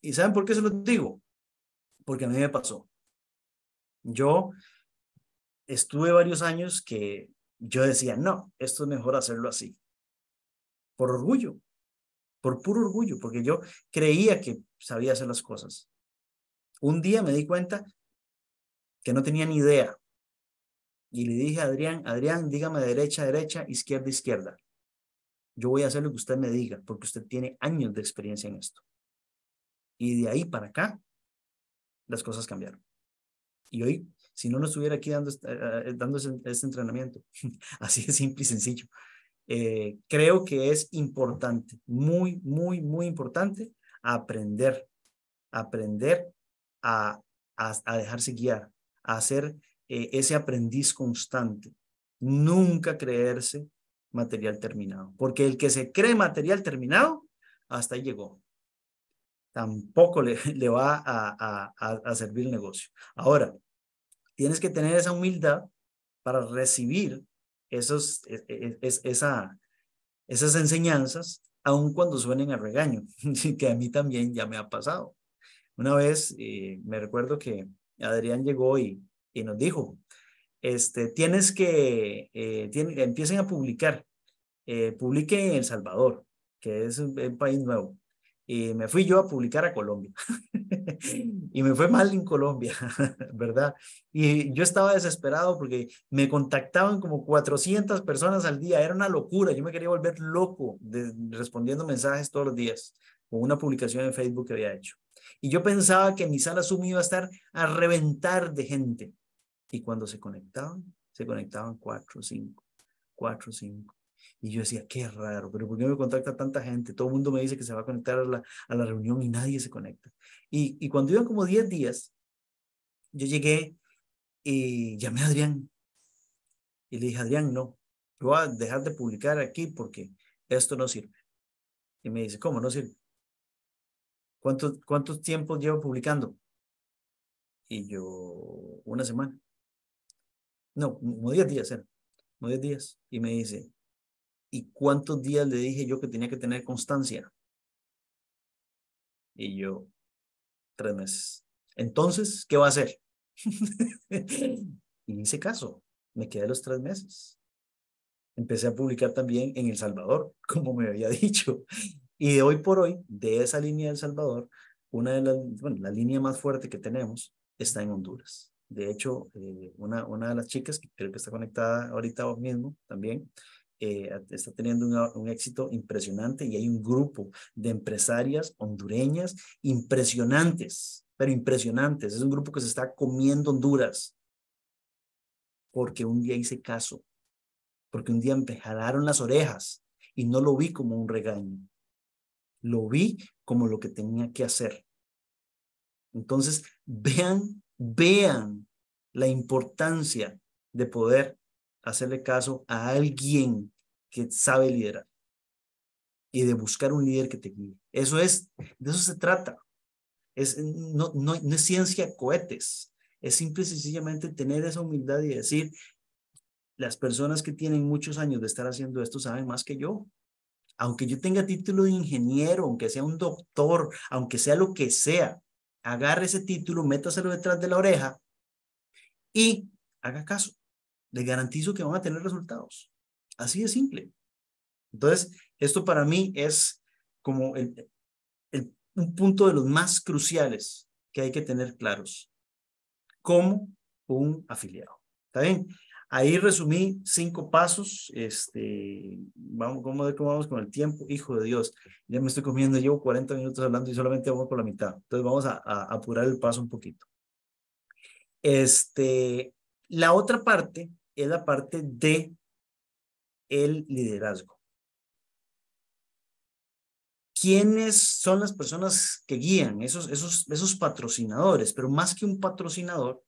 ¿Y saben por qué se los digo? Porque a mí me pasó. Yo estuve varios años que yo decía, no, esto es mejor hacerlo así, por orgullo, por puro orgullo, porque yo creía que sabía hacer las cosas. Un día me di cuenta que no tenía ni idea. Y le dije a Adrián, Adrián, dígame derecha, derecha, izquierda, izquierda. Yo voy a hacer lo que usted me diga, porque usted tiene años de experiencia en esto. Y de ahí para acá, las cosas cambiaron. Y hoy, si no, lo estuviera aquí dando, eh, eh, entrenamiento. Así de simple y sencillo. Eh, creo que es importante, muy, muy, muy importante aprender, aprender a, dejarse guiar, a ser eh, ese aprendiz constante, nunca creerse material terminado, porque el que se cree material terminado, hasta ahí llegó. Tampoco le, va a, a servir el negocio. Ahora, tienes que tener esa humildad para recibir esos, e, e, esa, esas enseñanzas, aun cuando suenen a regaño, que a mí también ya me ha pasado. Una vez eh, me recuerdo que Adrián llegó y, y nos dijo, este, tienes que, eh, empiecen a publicar, eh, publiquen en El Salvador, que es un país nuevo y me fui yo a publicar a Colombia y me fue mal en Colombia, ¿verdad? Y yo estaba desesperado porque me contactaban como 400 personas al día, era una locura, yo me quería volver loco respondiendo mensajes todos los días con una publicación en Facebook que había hecho. Y yo pensaba que mi sala Zoom iba a estar a reventar de gente. Y cuando se conectaban, se conectaban cuatro, cinco, cuatro, cinco. Y yo decía, qué raro, pero ¿por qué me contacta tanta gente? Todo el mundo me dice que se va a conectar a la, a la reunión y nadie se conecta. Y, y cuando iban como 10 días, yo llegué y llamé a Adrián. Y le dije, Adrián, no, yo voy a dejar de publicar aquí porque esto no sirve. Y me dice, ¿cómo no sirve? ¿Cuánto, cuánto tiempo llevo publicando? Y yo, una semana. No, como 10 días era. como 10 días. Y me dice, ¿Y cuántos días le dije yo que tenía que tener constancia? Y yo, tres meses. Entonces, ¿qué va a hacer? y hice caso. Me quedé los tres meses. Empecé a publicar también en El Salvador, como me había dicho. Y de hoy por hoy, de esa línea de El Salvador, una de las, bueno, la línea más fuerte que tenemos está en Honduras. De hecho, eh, una, una de las chicas, que creo que está conectada ahorita mismo también, eh, está teniendo un éxito impresionante y hay un grupo de empresarias hondureñas impresionantes, pero impresionantes. Es un grupo que se está comiendo Honduras porque un día hice caso, porque un día me jalaron las orejas y no lo vi como un regaño, lo vi como lo que tenía que hacer. Entonces, vean, vean la importancia de poder hacerle caso a alguien que sabe liderar y de buscar un líder que te guíe. Eso es, de eso se trata. Es, no, no, no es ciencia cohetes, es simple y sencillamente tener esa humildad y decir, las personas que tienen muchos años de estar haciendo esto saben más que yo. Aunque yo tenga título de ingeniero, aunque sea un doctor, aunque sea lo que sea, agarre ese título, métaselo detrás de la oreja y haga caso les garantizo que van a tener resultados. Así de simple. Entonces, esto para mí es como el, un punto de los más cruciales que hay que tener claros. Como un afiliado. ¿Está bien? Ahí resumí cinco pasos. Este, vamos, ¿cómo, ¿Cómo vamos con el tiempo? Hijo de Dios, ya me estoy comiendo, llevo 40 minutos hablando y solamente vamos por la mitad. Entonces vamos a, apurar el paso un poquito. Este, la otra parte es la parte de el liderazgo. ¿Quiénes son las personas que guían esos, esos, esos patrocinadores? Pero más que un patrocinador,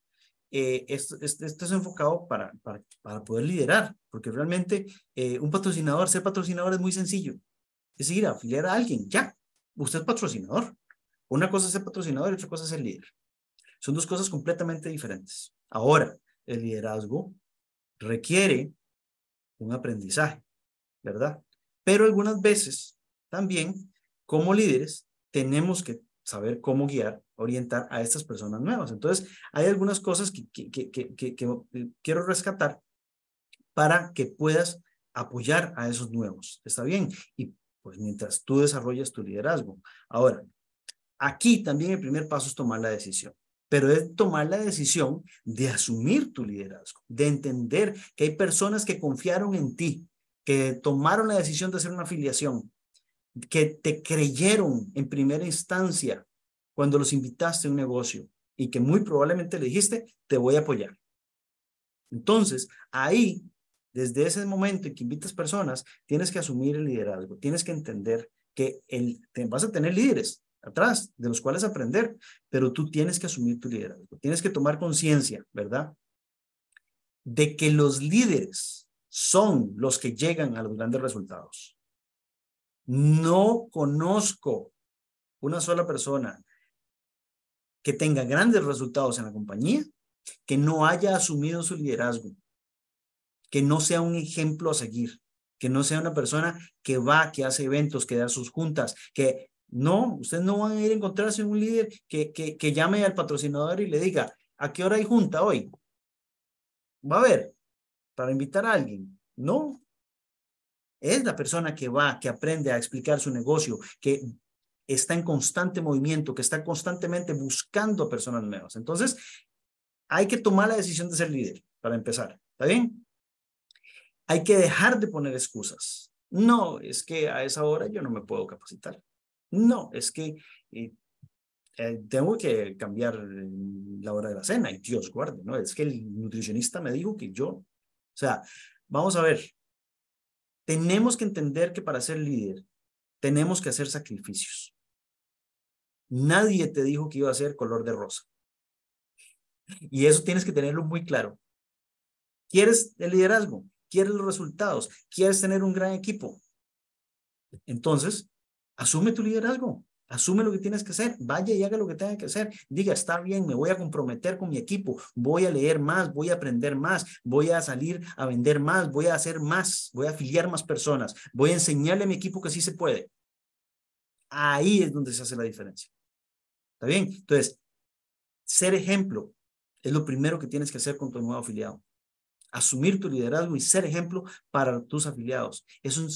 eh, esto, es enfocado para, para, poder liderar, porque realmente eh, un patrocinador, ser patrocinador es muy sencillo. Es ir a afiliar a alguien, ya. Usted es patrocinador. Una cosa es ser patrocinador y otra cosa es ser líder. Son dos cosas completamente diferentes. Ahora, el liderazgo requiere un aprendizaje, ¿verdad? Pero algunas veces también, como líderes, tenemos que saber cómo guiar, orientar a estas personas nuevas. Entonces, hay algunas cosas que, que quiero rescatar para que puedas apoyar a esos nuevos. ¿Está bien? Y pues mientras tú desarrollas tu liderazgo. Ahora, aquí también el primer paso es tomar la decisión pero es tomar la decisión de asumir tu liderazgo, de entender que hay personas que confiaron en ti, que tomaron la decisión de hacer una afiliación, que te creyeron en primera instancia cuando los invitaste a un negocio y que muy probablemente le dijiste, te voy a apoyar. Entonces, ahí, desde ese momento en que invitas personas, tienes que asumir el liderazgo, tienes que entender que el, te, vas a tener líderes, atrás, de los cuales aprender, pero tú tienes que asumir tu liderazgo, tienes que tomar conciencia, ¿verdad? De que los líderes son los que llegan a los grandes resultados. No conozco una sola persona que tenga grandes resultados en la compañía, que no haya asumido su liderazgo, que no sea un ejemplo a seguir, que no sea una persona que va, que hace eventos, que da sus juntas, que no, ustedes no van a ir a encontrarse un líder que, que, que llame al patrocinador y le diga, ¿a qué hora hay junta hoy? Va a haber para invitar a alguien. No. Es la persona que va, que aprende a explicar su negocio, que está en constante movimiento, que está constantemente buscando personas nuevas. Entonces, hay que tomar la decisión de ser líder, para empezar. ¿Está bien? Hay que dejar de poner excusas. No, es que a esa hora yo no me puedo capacitar. No, es que eh, eh, tengo que cambiar mm, la hora de la cena y Dios guarde, ¿no? Es que el nutricionista me dijo que yo, o sea, vamos a ver, tenemos que entender que para ser líder tenemos que hacer sacrificios. Nadie te dijo que iba a ser color de rosa. Y eso tienes que tenerlo muy claro. ¿Quieres el liderazgo? ¿Quieres los resultados? ¿Quieres tener un gran equipo? Entonces, asume tu liderazgo, asume lo que tienes que hacer, vaya y haga lo que tenga que hacer, diga, está bien, me voy a comprometer con mi equipo, voy a leer más, voy a aprender más, voy a salir a vender más, voy a hacer más, voy a afiliar más personas, voy a enseñarle a mi equipo que sí se puede. Ahí es donde se hace la diferencia. ¿Está bien? Entonces, ser ejemplo es lo primero que tienes que hacer con tu nuevo afiliado. Asumir tu liderazgo y ser ejemplo para tus afiliados. Eso,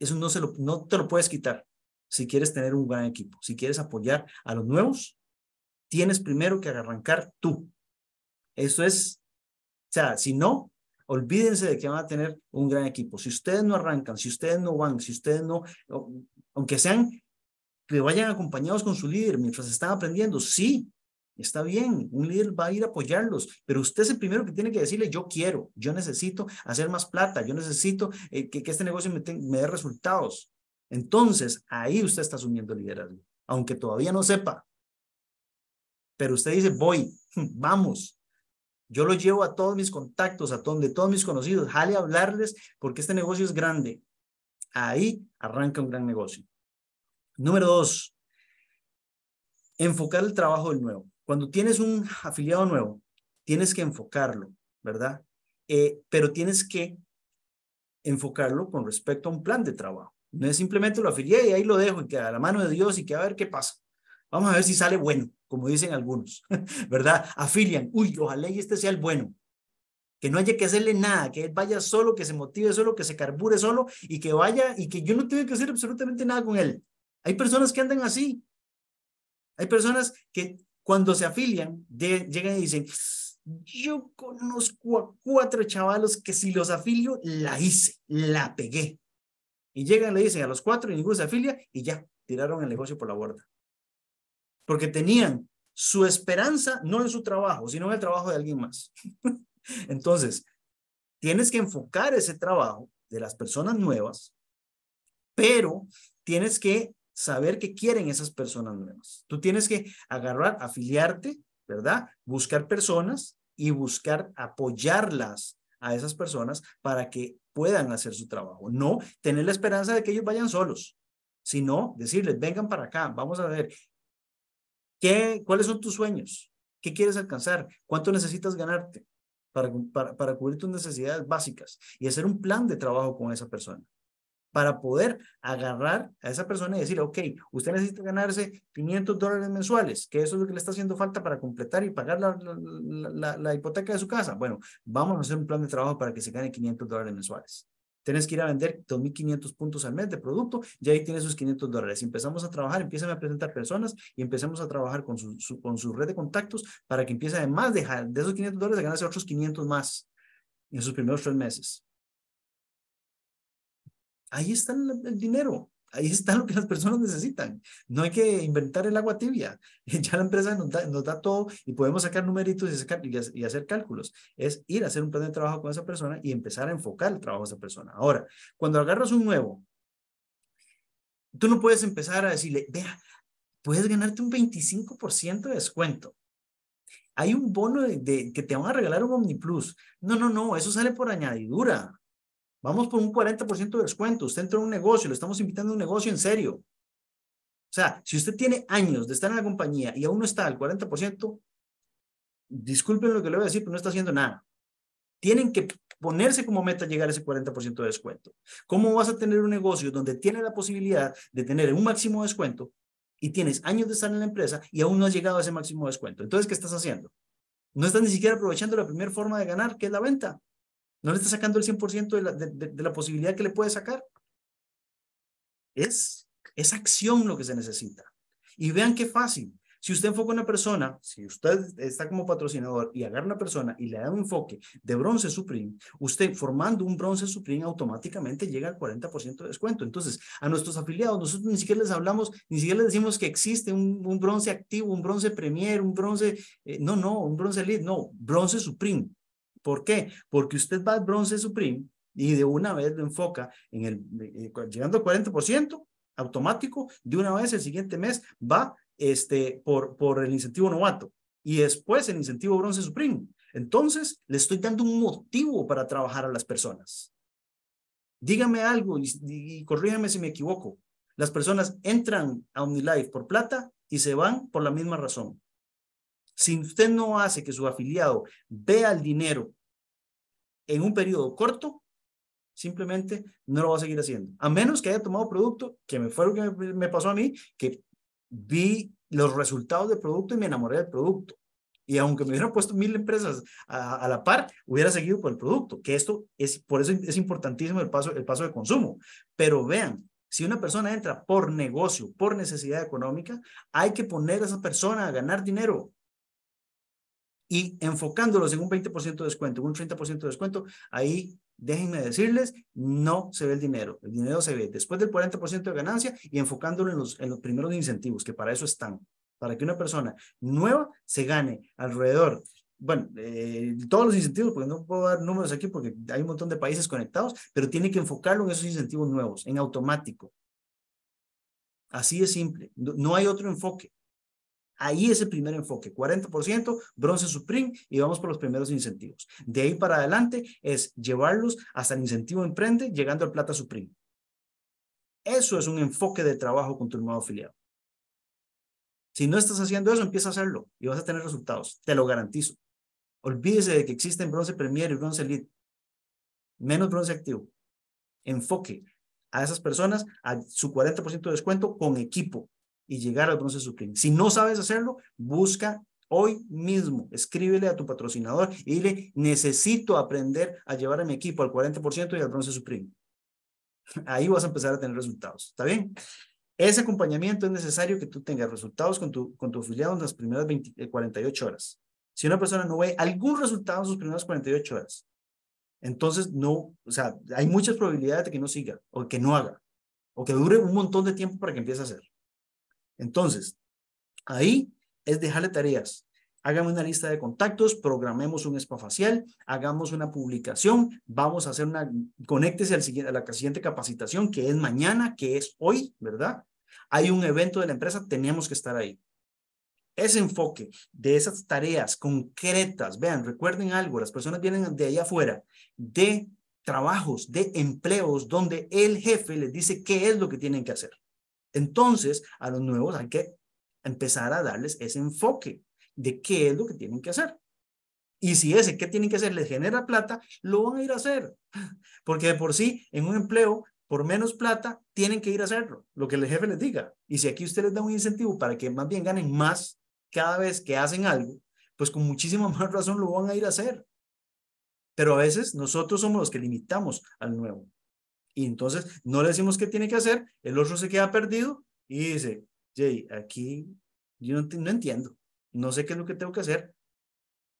eso no, se lo, no te lo puedes quitar si quieres tener un gran equipo, si quieres apoyar a los nuevos, tienes primero que arrancar tú. Eso es, o sea, si no, olvídense de que van a tener un gran equipo. Si ustedes no arrancan, si ustedes no van, si ustedes no, aunque sean que vayan acompañados con su líder mientras están aprendiendo, sí, está bien, un líder va a ir a apoyarlos, pero usted es el primero que tiene que decirle, yo quiero, yo necesito hacer más plata, yo necesito eh, que, este negocio me dé resultados. Entonces, ahí usted está asumiendo liderazgo, aunque todavía no sepa. Pero usted dice, voy, vamos. Yo lo llevo a todos mis contactos, a donde todos mis conocidos, jale a hablarles porque este negocio es grande. Ahí arranca un gran negocio. Número dos, enfocar el trabajo del nuevo. Cuando tienes un afiliado nuevo, tienes que enfocarlo, ¿verdad? Eh, pero tienes que enfocarlo con respecto a un plan de trabajo. No es simplemente lo afilié y ahí lo dejo y queda a la mano de Dios y que a ver qué pasa. Vamos a ver si sale bueno, como dicen algunos, ¿verdad? Afilian, uy, ojalá y este sea el bueno. Que no haya que hacerle nada, que él vaya solo, que se motive solo, que se carbure solo y que vaya y que yo no tenga que hacer absolutamente nada con él. Hay personas que andan así. Hay personas que cuando se afilian, llegan y dicen, yo conozco a cuatro chavalos que si los afilio, la hice, la pegué. Y llegan, le dicen a los cuatro, y ninguno se afilia, y ya, tiraron el negocio por la borda. Porque tenían su esperanza no en su trabajo, sino en el trabajo de alguien más. Entonces, tienes que enfocar ese trabajo de las personas nuevas, pero tienes que saber qué quieren esas personas nuevas. Tú tienes que agarrar, afiliarte, ¿verdad? Buscar personas y buscar apoyarlas a esas personas para que puedan hacer su trabajo. No tener la esperanza de que ellos vayan solos, sino decirles, vengan para acá, vamos a ver, ¿qué, ¿cuáles son tus sueños? ¿Qué quieres alcanzar? ¿Cuánto necesitas ganarte para, para cubrir tus necesidades básicas? Y hacer un plan de trabajo con esa persona para poder agarrar a esa persona y decir ok, usted necesita ganarse 500 dólares mensuales, que eso es lo que le está haciendo falta para completar y pagar la, hipoteca de su casa. Bueno, vamos a hacer un plan de trabajo para que se gane 500 dólares mensuales. Tienes que ir a vender 2.500 puntos al mes de producto y ahí tienes sus 500 dólares. Empezamos a trabajar, empiezan a presentar personas y empecemos a trabajar con su, con su red de contactos para que empiece además de, de esos 500 dólares a ganarse otros 500 más en sus primeros tres meses. Ahí está el dinero, ahí está lo que las personas necesitan. No hay que inventar el agua tibia. Ya la empresa nos da, todo y podemos sacar numeritos y, hacer cálculos. Es ir a hacer un plan de trabajo con esa persona y empezar a enfocar el trabajo a esa persona. Ahora, cuando agarras un nuevo, tú no puedes empezar a decirle, vea, puedes ganarte un 25% de descuento. Hay un bono de, que te van a regalar un OmniPlus. No, no, no, eso sale por añadidura. Vamos por un 40% de descuento. Usted entra en un negocio, le estamos invitando a un negocio en serio. O sea, si usted tiene años de estar en la compañía y aún no está al 40%, disculpen lo que le voy a decir, pero no está haciendo nada. Tienen que ponerse como meta llegar a ese 40% de descuento. ¿Cómo vas a tener un negocio donde tiene la posibilidad de tener un máximo descuento y tienes años de estar en la empresa y aún no has llegado a ese máximo descuento? Entonces, ¿qué estás haciendo? No estás ni siquiera aprovechando la primera forma de ganar, que es la venta. No le está sacando el 100% de la, posibilidad que le puede sacar. Es, es acción lo que se necesita. Y vean qué fácil. Si usted enfoca a una persona, si usted está como patrocinador y agarra a una persona y le da un enfoque de bronce Supreme, usted formando un bronce Supreme automáticamente llega al 40% de descuento. Entonces, a nuestros afiliados, nosotros ni siquiera les hablamos, ni siquiera les decimos que existe un, bronce activo, un bronce Premier, un bronce, eh, no, no, un bronce Elite, no, bronce Supreme. ¿Por qué? Porque usted va al bronce supreme y de una vez lo enfoca en el, eh, eh, llegando al 40% automático, de una vez el siguiente mes va este, por, por el incentivo novato y después el incentivo bronce supreme. Entonces, le estoy dando un motivo para trabajar a las personas. Dígame algo y, corríjame si me equivoco. Las personas entran a OmniLife por plata y se van por la misma razón. Si usted no hace que su afiliado vea el dinero en un periodo corto, simplemente no lo va a seguir haciendo. A menos que haya tomado producto, que me fue lo que me pasó a mí, que vi los resultados del producto y me enamoré del producto. Y aunque me hubieran puesto mil empresas a, la par, hubiera seguido por el producto, que esto es, por eso es importantísimo el paso, el paso de consumo. Pero vean, si una persona entra por negocio, por necesidad económica, hay que poner a esa persona a ganar dinero y enfocándolos en un 20% de descuento, un 30% de descuento, ahí déjenme decirles, no se ve el dinero. El dinero se ve después del 40% de ganancia y enfocándolo en los, primeros incentivos, que para eso están, para que una persona nueva se gane alrededor. Bueno, eh, todos los incentivos, porque no puedo dar números aquí porque hay un montón de países conectados, pero tiene que enfocarlo en esos incentivos nuevos, en automático. Así de simple, no hay otro enfoque. Ahí es el primer enfoque, 40% bronce supreme y vamos por los primeros incentivos. De ahí para adelante es llevarlos hasta el incentivo emprende, llegando al plata supreme. Eso es un enfoque de trabajo con tu nuevo afiliado. Si no estás haciendo eso, empieza a hacerlo y vas a tener resultados, te lo garantizo. Olvídese de que existen bronce premier y bronce lead, menos bronce activo. Enfoque a esas personas a su 40% de descuento con equipo, y llegar al Bronce Supreme. Si no sabes hacerlo, busca hoy mismo, escríbele a tu patrocinador y dile, necesito aprender a llevar a mi equipo al 40% y al Bronce Supreme. Ahí vas a empezar a tener resultados, ¿está bien? Ese acompañamiento es necesario que tú tengas resultados con tu, con afiliado en las primeras 48 eh, horas. Si una persona no ve algún resultado en sus primeras 48 horas, entonces no, o sea, hay muchas probabilidades de que no siga o que no haga o que dure un montón de tiempo para que empiece a hacer. Entonces, ahí es dejarle tareas. Hágame una lista de contactos, programemos un spa facial, hagamos una publicación, vamos a hacer una, conéctese al siguiente, a la siguiente capacitación que es mañana, que es hoy, ¿verdad? Hay un evento de la empresa, tenemos que estar ahí. Ese enfoque de esas tareas concretas, vean, recuerden algo, las personas vienen de allá afuera, de trabajos, de empleos, donde el jefe les dice qué es lo que tienen que hacer. Entonces, a los nuevos hay que empezar a darles ese enfoque de qué es lo que tienen que hacer. Y si ese qué tienen que hacer les genera plata, lo van a ir a hacer. Porque de por sí, en un empleo, por menos plata, tienen que ir a hacerlo, lo que el jefe les diga. Y si aquí usted les da un incentivo para que más bien ganen más cada vez que hacen algo, pues con muchísima más razón lo van a ir a hacer. Pero a veces nosotros somos los que limitamos al nuevo. Y entonces no le decimos qué tiene que hacer, el otro se queda perdido y dice, Jay, aquí yo no, entiendo, no sé qué es lo que tengo que hacer.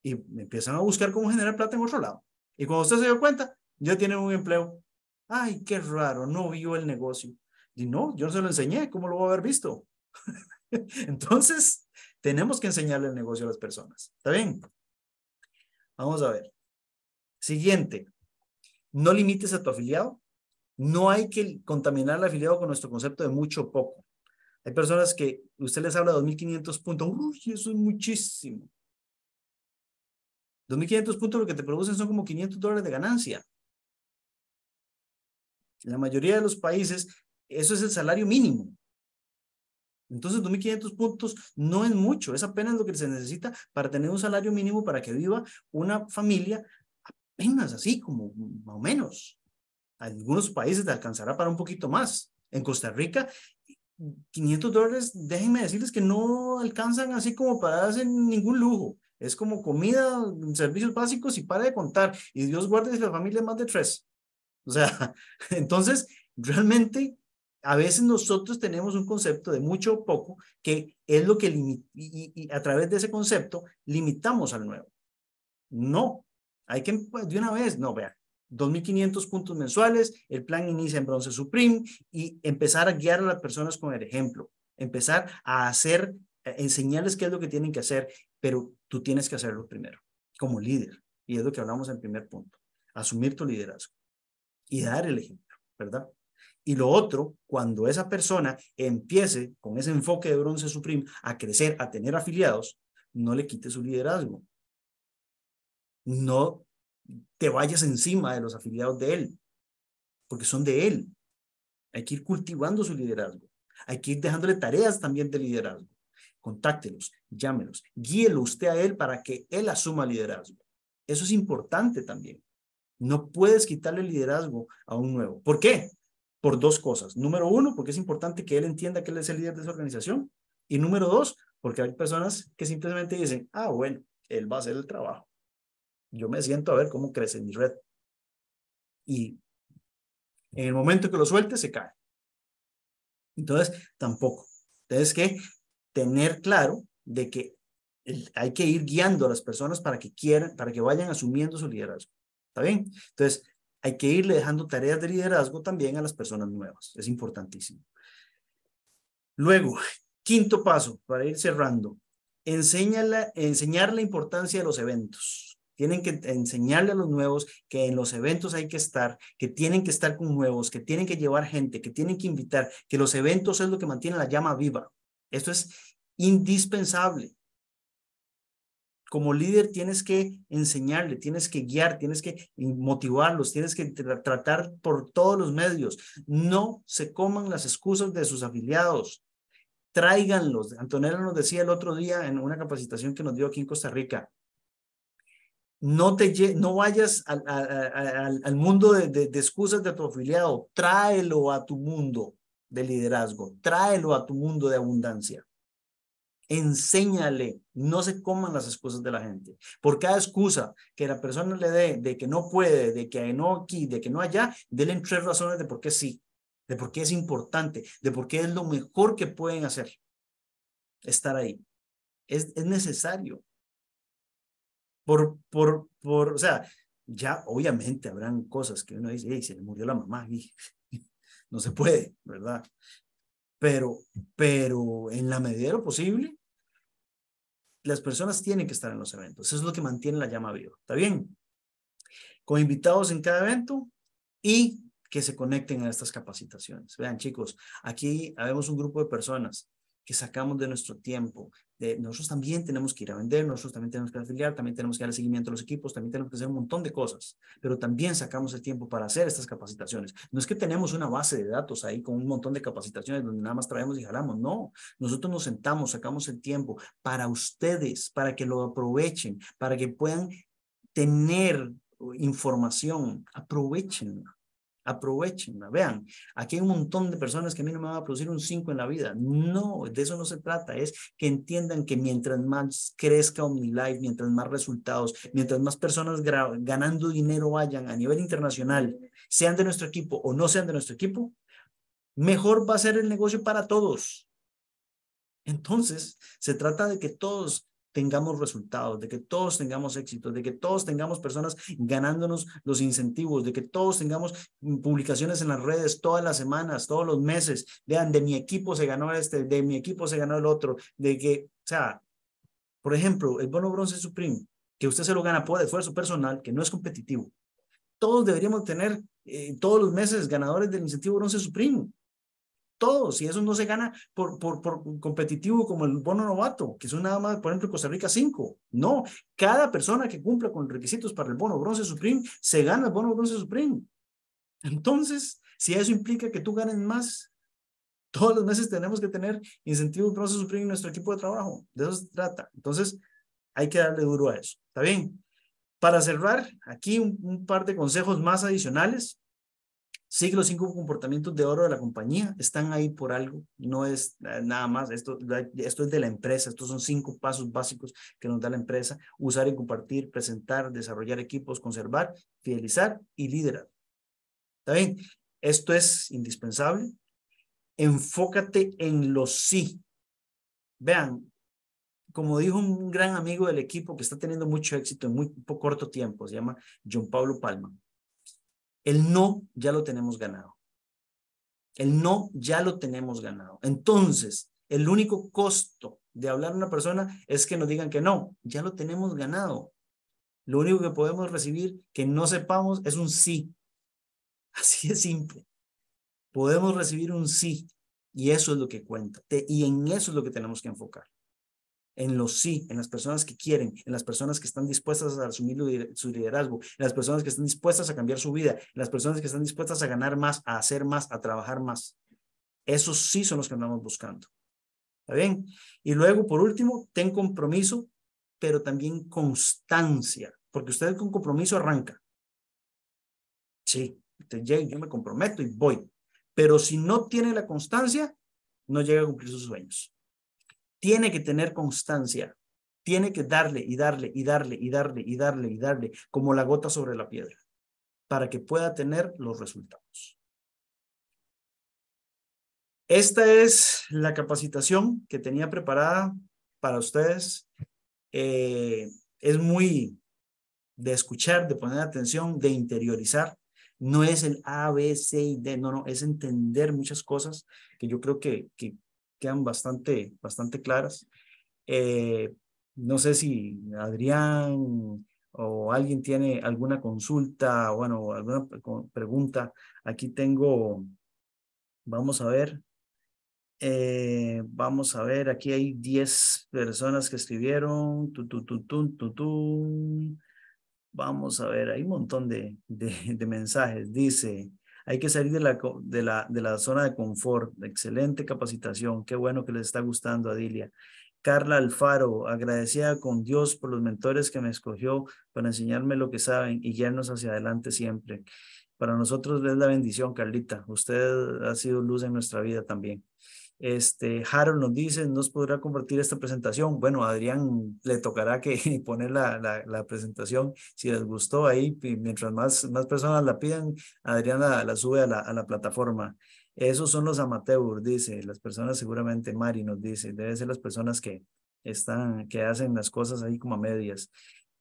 Y empiezan a buscar cómo generar plata en otro lado. Y cuando usted se dio cuenta, ya tiene un empleo. Ay, qué raro, no vio el negocio. Y no, yo no se lo enseñé, ¿cómo lo voy a haber visto? Entonces, tenemos que enseñarle el negocio a las personas. ¿Está bien? Vamos a ver. Siguiente. No limites a tu afiliado no hay que contaminar al afiliado con nuestro concepto de mucho o poco. Hay personas que usted les habla de 2.500 puntos, uy, eso es muchísimo. 2.500 puntos lo que te producen son como 500 dólares de ganancia. En la mayoría de los países, eso es el salario mínimo. Entonces, 2.500 puntos no es mucho, es apenas lo que se necesita para tener un salario mínimo para que viva una familia apenas así, como más o menos algunos países te alcanzará para un poquito más. En Costa Rica, 500 dólares, déjenme decirles que no alcanzan así como para darse ningún lujo. Es como comida, servicios básicos y para de contar. Y Dios guarde la familia más de tres. O sea, entonces, realmente, a veces nosotros tenemos un concepto de mucho o poco, que es lo que limita, y, y, a través de ese concepto limitamos al nuevo. No, hay que de una vez, no, vean, 2.500 puntos mensuales, el plan inicia en Bronce Supreme y empezar a guiar a las personas con el ejemplo, empezar a hacer, enseñarles qué es lo que tienen que hacer, pero tú tienes que hacerlo primero, como líder. Y es lo que hablamos en primer punto, asumir tu liderazgo y dar el ejemplo, ¿verdad? Y lo otro, cuando esa persona empiece con ese enfoque de Bronce Supreme a crecer, a tener afiliados, no le quite su liderazgo. No te vayas encima de los afiliados de él, porque son de él. Hay que ir cultivando su liderazgo. Hay que ir dejándole tareas también de liderazgo. Contáctelos, llámenos, guíelo usted a él para que él asuma liderazgo. Eso es importante también. No puedes quitarle liderazgo a un nuevo. ¿Por qué? Por dos cosas. Número uno, porque es importante que él entienda que él es el líder de su organización. Y número dos, porque hay personas que simplemente dicen, ah, bueno, él va a hacer el trabajo yo me siento a ver cómo crece mi red. Y en el momento que lo suelte, se cae. Entonces, tampoco. Tienes que tener claro de que hay que ir guiando a las personas para que quieran, para que vayan asumiendo su liderazgo. ¿Está bien? Entonces, hay que irle dejando tareas de liderazgo también a las personas nuevas. Es importantísimo. Luego, quinto paso para ir cerrando, enseñar la importancia de los eventos tienen que enseñarle a los nuevos que en los eventos hay que estar, que tienen que estar con nuevos, que tienen que llevar gente, que tienen que invitar, que los eventos es lo que mantiene la llama viva. Esto es indispensable. Como líder tienes que enseñarle, tienes que guiar, tienes que motivarlos, tienes que tratar por todos los medios. No se coman las excusas de sus afiliados tráiganlos. Antonella nos decía el otro día en una capacitación que nos dio aquí en Costa Rica, no, te, no vayas al, mundo de, de, excusas de tu afiliado, tráelo a tu mundo de liderazgo, tráelo a tu mundo de abundancia. Enséñale, no se coman las excusas de la gente. Por cada excusa que la persona le dé de que no puede, de que no aquí, de que no allá, denle tres razones de por qué sí, de por qué es importante, de por qué es lo mejor que pueden hacer. Estar ahí. es necesario por, por, por, o sea, ya obviamente habrán cosas que uno dice, hey, se le murió la mamá, no se puede, ¿verdad? Pero, pero en la medida de lo posible, las personas tienen que estar en los eventos. Eso es lo que mantiene la llama viva. ¿Está bien? Con invitados en cada evento y que se conecten a estas capacitaciones. Vean, chicos, aquí vemos un grupo de personas que sacamos de nuestro tiempo. De, nosotros también tenemos que ir a vender, nosotros también tenemos que afiliar, también tenemos que dar seguimiento a los equipos, también tenemos que hacer un montón de cosas, pero también sacamos el tiempo para hacer estas capacitaciones. No es que tenemos una base de datos ahí con un montón de capacitaciones donde nada más traemos y jalamos, no. Nosotros nos sentamos, sacamos el tiempo para ustedes, para que lo aprovechen, para que puedan tener información, aprovechen aprovechenla. Vean, aquí hay un montón de personas que a mí no me van a producir un 5 en la vida. No, de eso no se trata. Es que entiendan que mientras más crezca OmniLife, mientras más resultados, mientras más personas ganando dinero vayan a nivel internacional, sean de nuestro equipo o no sean de nuestro equipo, mejor va a ser el negocio para todos. Entonces, se trata de que todos tengamos resultados, de que todos tengamos éxito, de que todos tengamos personas ganándonos los incentivos, de que todos tengamos mm, publicaciones en las redes todas las semanas, todos los meses. Vean, de mi equipo se ganó este, de mi equipo se ganó el otro, de que, o sea, por ejemplo, el bono bronce supreme, que usted se lo gana por esfuerzo personal, que no es competitivo. Todos deberíamos tener eh, todos los meses ganadores del incentivo bronce supreme todos, y eso no se gana por, competitivo como el bono novato, que son nada más, por ejemplo, Costa Rica 5. No, cada persona que cumpla con requisitos para el bono bronce supreme se gana el bono bronce supreme. Entonces, si eso implica que tú ganes más, todos los meses tenemos que tener incentivos bronce supreme en nuestro equipo de trabajo. De eso se trata. Entonces, hay que darle duro a eso. ¿Está bien? Para cerrar, aquí un par de consejos más adicionales Sí que los cinco comportamientos de oro de la compañía están ahí por algo, no es eh, nada más, esto, esto es de la empresa, estos son cinco pasos básicos que nos da la empresa, usar y compartir, presentar, desarrollar equipos, conservar, fidelizar y liderar. ¿Está bien? Esto es indispensable. Enfócate en los sí. Vean, como dijo un gran amigo del equipo que está teniendo mucho éxito en muy poco corto tiempo, se llama John Pablo Palma el no ya lo tenemos ganado. El no ya lo tenemos ganado. Entonces, el único costo de hablar a una persona es que nos digan que no, ya lo tenemos ganado. Lo único que podemos recibir que no sepamos es un sí. Así de simple. Podemos recibir un sí y eso es lo que cuenta. y en eso es lo que tenemos que enfocar en los sí, en las personas que quieren, en las personas que están dispuestas a asumir su liderazgo, en las personas que están dispuestas a cambiar su vida, en las personas que están dispuestas a ganar más, a hacer más, a trabajar más. Esos sí son los que andamos buscando. ¿Está bien? Y luego, por último, ten compromiso, pero también constancia, porque usted con compromiso arranca. Sí, yo me comprometo y voy. Pero si no tiene la constancia, no llega a cumplir sus sueños tiene que tener constancia, tiene que darle y darle y darle y darle y darle y darle como la gota sobre la piedra para que pueda tener los resultados. Esta es la capacitación que tenía preparada para ustedes. Eh, es muy de escuchar, de poner atención, de interiorizar. No es el A, B, C y D, no, no, es entender muchas cosas que yo creo que, que, sean bastante, bastante claras. Eh, no sé si Adrián o alguien tiene alguna consulta, bueno, alguna pregunta. Aquí tengo, vamos a ver, eh, vamos a ver, aquí hay 10 personas que escribieron, vamos a ver, hay un montón de, de mensajes. Dice, hay que salir de la, de la, de la zona de confort. Excelente capacitación. Qué bueno que les está gustando, Adilia. Carla Alfaro, agradecida con Dios por los mentores que me escogió para enseñarme lo que saben y guiarnos hacia adelante siempre. Para nosotros es la bendición, Carlita. Usted ha sido luz en nuestra vida también. Este, Harold nos dice, ¿nos podrá compartir esta presentación? Bueno, Adrián le tocará que poner la, la, presentación. Si les gustó ahí, mientras más, más personas la pidan, Adrián la, sube a la, a la plataforma. Esos son los amateurs, dice, las personas seguramente, Mari nos dice, debe ser las personas que están, que hacen las cosas ahí como a medias.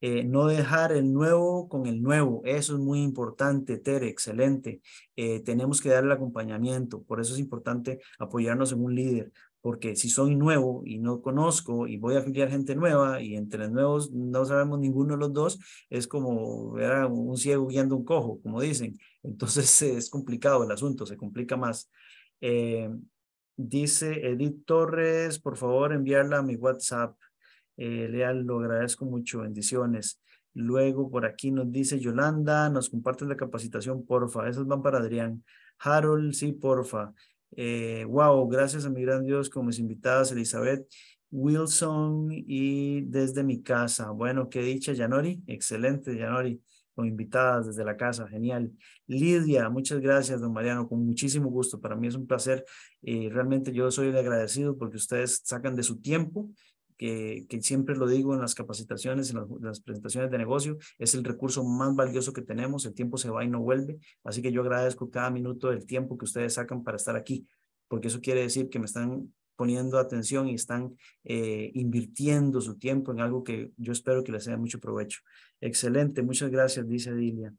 Eh, no dejar el nuevo con el nuevo, eso es muy importante, Tere, excelente. Eh, tenemos que dar el acompañamiento, por eso es importante apoyarnos en un líder, porque si soy nuevo y no conozco y voy a enviar gente nueva y entre los nuevos no sabemos ninguno de los dos, es como un ciego guiando un cojo, como dicen. Entonces es complicado el asunto, se complica más. Eh, dice Edith Torres, por favor enviarla a mi WhatsApp. Eh, Leal, lo agradezco mucho, bendiciones. Luego por aquí nos dice Yolanda, nos comparten la capacitación, porfa. Esas van para Adrián. Harold, sí, porfa. wow, eh, gracias a mi gran Dios con mis invitadas Elizabeth Wilson y desde mi casa. Bueno, qué dicha, Yanori. Excelente, Yanori, con invitadas desde la casa. Genial. Lidia, muchas gracias, don Mariano, con muchísimo gusto. Para mí es un placer. Eh, realmente yo soy el agradecido porque ustedes sacan de su tiempo que, siempre lo digo en las capacitaciones, en las, presentaciones de negocio, es el recurso más valioso que tenemos, el tiempo se va y no vuelve, así que yo agradezco cada minuto del tiempo que ustedes sacan para estar aquí, porque eso quiere decir que me están poniendo atención y están eh, invirtiendo su tiempo en algo que yo espero que les sea mucho provecho. Excelente, muchas gracias, dice Dilia.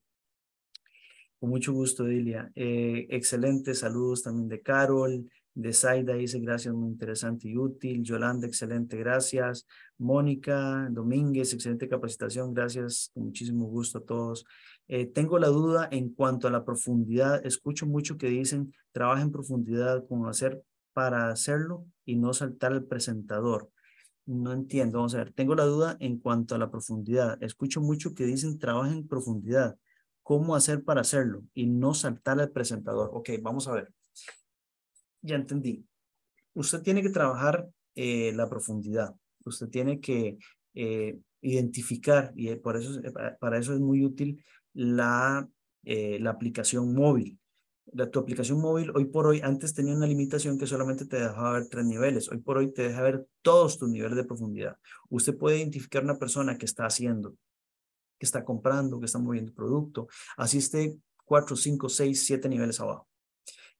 Con mucho gusto, Dilia. Eh, excelente, saludos también de Carol, de Zaida dice gracias, muy interesante y útil. Yolanda, excelente, gracias. Mónica Domínguez, excelente capacitación, gracias, con muchísimo gusto a todos. Eh, tengo la duda en cuanto a la profundidad. Escucho mucho que dicen, trabaja en profundidad, cómo hacer para hacerlo y no saltar al presentador. No entiendo, vamos a ver, tengo la duda en cuanto a la profundidad. Escucho mucho que dicen, trabaja en profundidad, cómo hacer para hacerlo y no saltar al presentador. Ok, vamos a ver ya entendí. Usted tiene que trabajar eh, la profundidad. Usted tiene que eh, identificar, y por eso, eh, para eso es muy útil la, la aplicación móvil. La, tu aplicación móvil hoy por hoy, antes tenía una limitación que solamente te dejaba ver tres niveles. Hoy por hoy te deja ver todos tus niveles de profundidad. Usted puede identificar una persona que está haciendo, que está comprando, que está moviendo producto. Así esté cuatro, cinco, seis, siete niveles abajo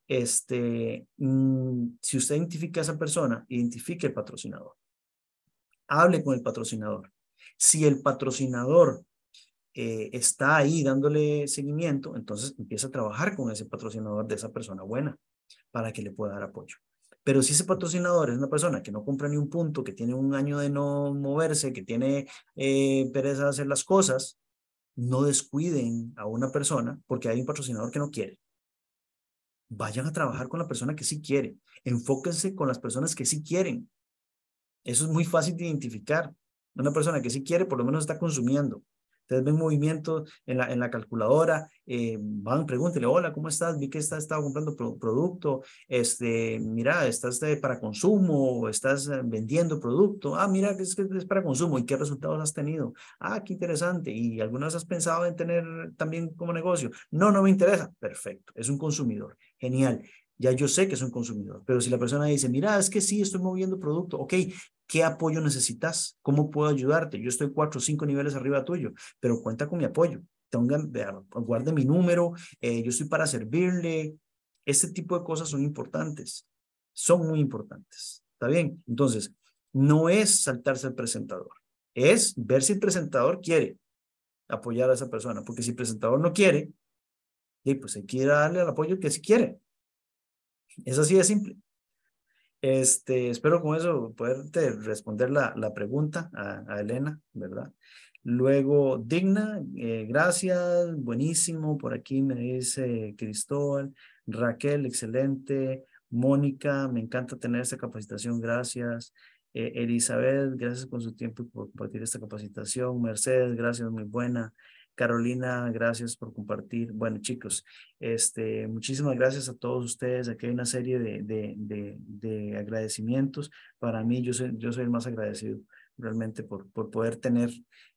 este, mm, si usted identifica a esa persona, identifique el patrocinador. Hable con el patrocinador. Si el patrocinador eh, está ahí dándole seguimiento, entonces empieza a trabajar con ese patrocinador de esa persona buena para que le pueda dar apoyo. Pero si ese patrocinador es una persona que no compra ni un punto, que tiene un año de no moverse, que tiene eh, pereza de hacer las cosas, no descuiden a una persona porque hay un patrocinador que no quiere. Vayan a trabajar con la persona que sí quiere. Enfóquense con las personas que sí quieren. Eso es muy fácil de identificar. Una persona que sí quiere, por lo menos está consumiendo. Ustedes ven movimiento en la, en la calculadora, eh, van, pregúntele, hola, ¿cómo estás? Vi que estás, estaba comprando producto, este, mira, estás eh, para consumo, o estás eh, vendiendo producto, ah, mira, es, es para consumo, ¿y qué resultados has tenido? Ah, qué interesante, ¿y alguna has pensado en tener también como negocio? No, no me interesa, perfecto, es un consumidor genial, ya yo sé que es un consumidor, pero si la persona dice, mira, es que sí, estoy moviendo producto, ok, ¿qué apoyo necesitas? ¿Cómo puedo ayudarte? Yo estoy cuatro o cinco niveles arriba tuyo, pero cuenta con mi apoyo, guarde mi número, eh, yo estoy para servirle, ese tipo de cosas son importantes, son muy importantes, ¿está bien? Entonces, no es saltarse al presentador, es ver si el presentador quiere apoyar a esa persona, porque si el presentador no quiere, y pues se quiera darle el apoyo que si quiere. Es así de simple. Este, espero con eso poderte responder la, pregunta a, Elena, ¿verdad? Luego, Digna, eh, gracias, buenísimo. Por aquí me dice Cristóbal, Raquel, excelente. Mónica, me encanta tener esta capacitación, gracias. Eh, Elizabeth, gracias por su tiempo y por compartir esta capacitación. Mercedes, gracias, muy buena. Carolina, gracias por compartir. Bueno, chicos, este, muchísimas gracias a todos ustedes. Aquí hay una serie de, de, de, agradecimientos. Para mí, yo soy, yo soy el más agradecido realmente por, por poder tener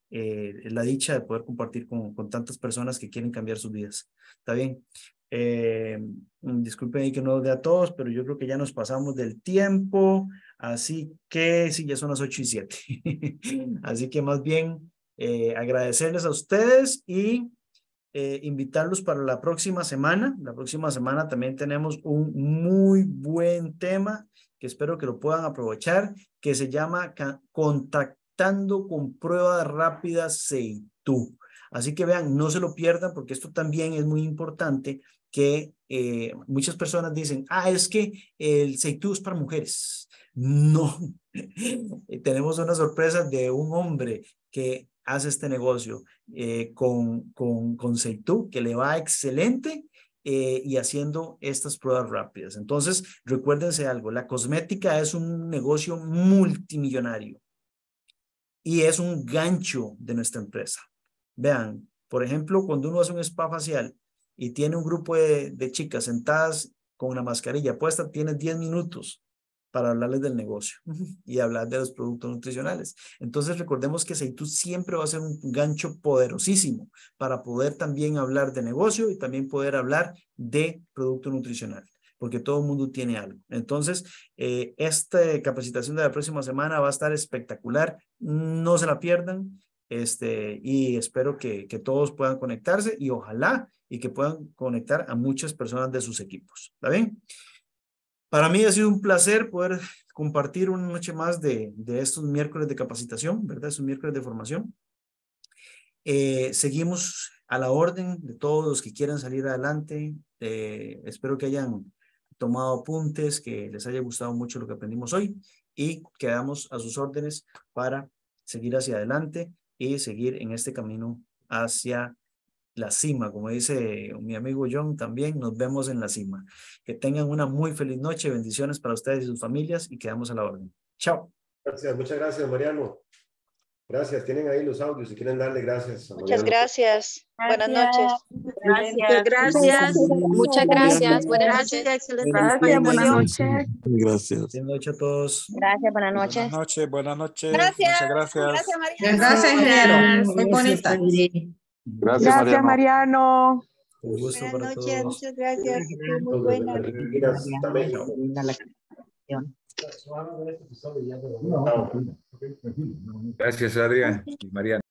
eh, la dicha de poder compartir con, con, tantas personas que quieren cambiar sus vidas. ¿Está bien? Eh, disculpen ahí que no de a todos, pero yo creo que ya nos pasamos del tiempo. Así que sí, ya son las ocho y siete, así que más bien... Eh, agradecerles a ustedes y eh, invitarlos para la próxima semana. La próxima semana también tenemos un muy buen tema que espero que lo puedan aprovechar, que se llama Contactando con Pruebas Rápidas Seitú. Así que vean, no se lo pierdan porque esto también es muy importante que eh, muchas personas dicen, ah, es que el Seitú es para mujeres. No, tenemos una sorpresa de un hombre que hace este negocio eh, con, con, con que le va excelente eh, y haciendo estas pruebas rápidas. Entonces, recuérdense algo, la cosmética es un negocio multimillonario y es un gancho de nuestra empresa. Vean, por ejemplo, cuando uno hace un spa facial y tiene un grupo de, chicas sentadas con una mascarilla puesta, tiene 10 minutos para hablarles del negocio y hablar de los productos nutricionales. Entonces recordemos que Seitú siempre va a ser un gancho poderosísimo para poder también hablar de negocio y también poder hablar de producto nutricional porque todo el mundo tiene algo. Entonces, eh, esta capacitación de la próxima semana va a estar espectacular. No se la pierdan este, y espero que, que todos puedan conectarse y ojalá y que puedan conectar a muchas personas de sus equipos. ¿Está bien? Para mí ha sido un placer poder compartir una noche más de, estos miércoles de capacitación, ¿verdad? un miércoles de formación. Eh, seguimos a la orden de todos los que quieran salir adelante. Eh, espero que hayan tomado apuntes, que les haya gustado mucho lo que aprendimos hoy y quedamos a sus órdenes para seguir hacia adelante y seguir en este camino hacia la cima, como dice mi amigo John también, nos vemos en la cima. Que tengan una muy feliz noche, bendiciones para ustedes y sus familias y quedamos a la orden. Chao. Gracias, muchas gracias Mariano. Gracias, tienen ahí los audios si quieren darle gracias. muchas gracias. Buenas noches. Gracias. gracias. Muchas gracias. Buenas noches. Excelente. Buenas, noches. Gracias. Buenas noches a todos. Gracias, buenas noches. Buenas noches, buenas noches. Gracias. Muchas gracias. Gracias, María. Gracias, Muy bonita. Gracias, Mariano. Buenas noches, muchas gracias. Muy pues, buena. Gracias, Adrián y Mariano.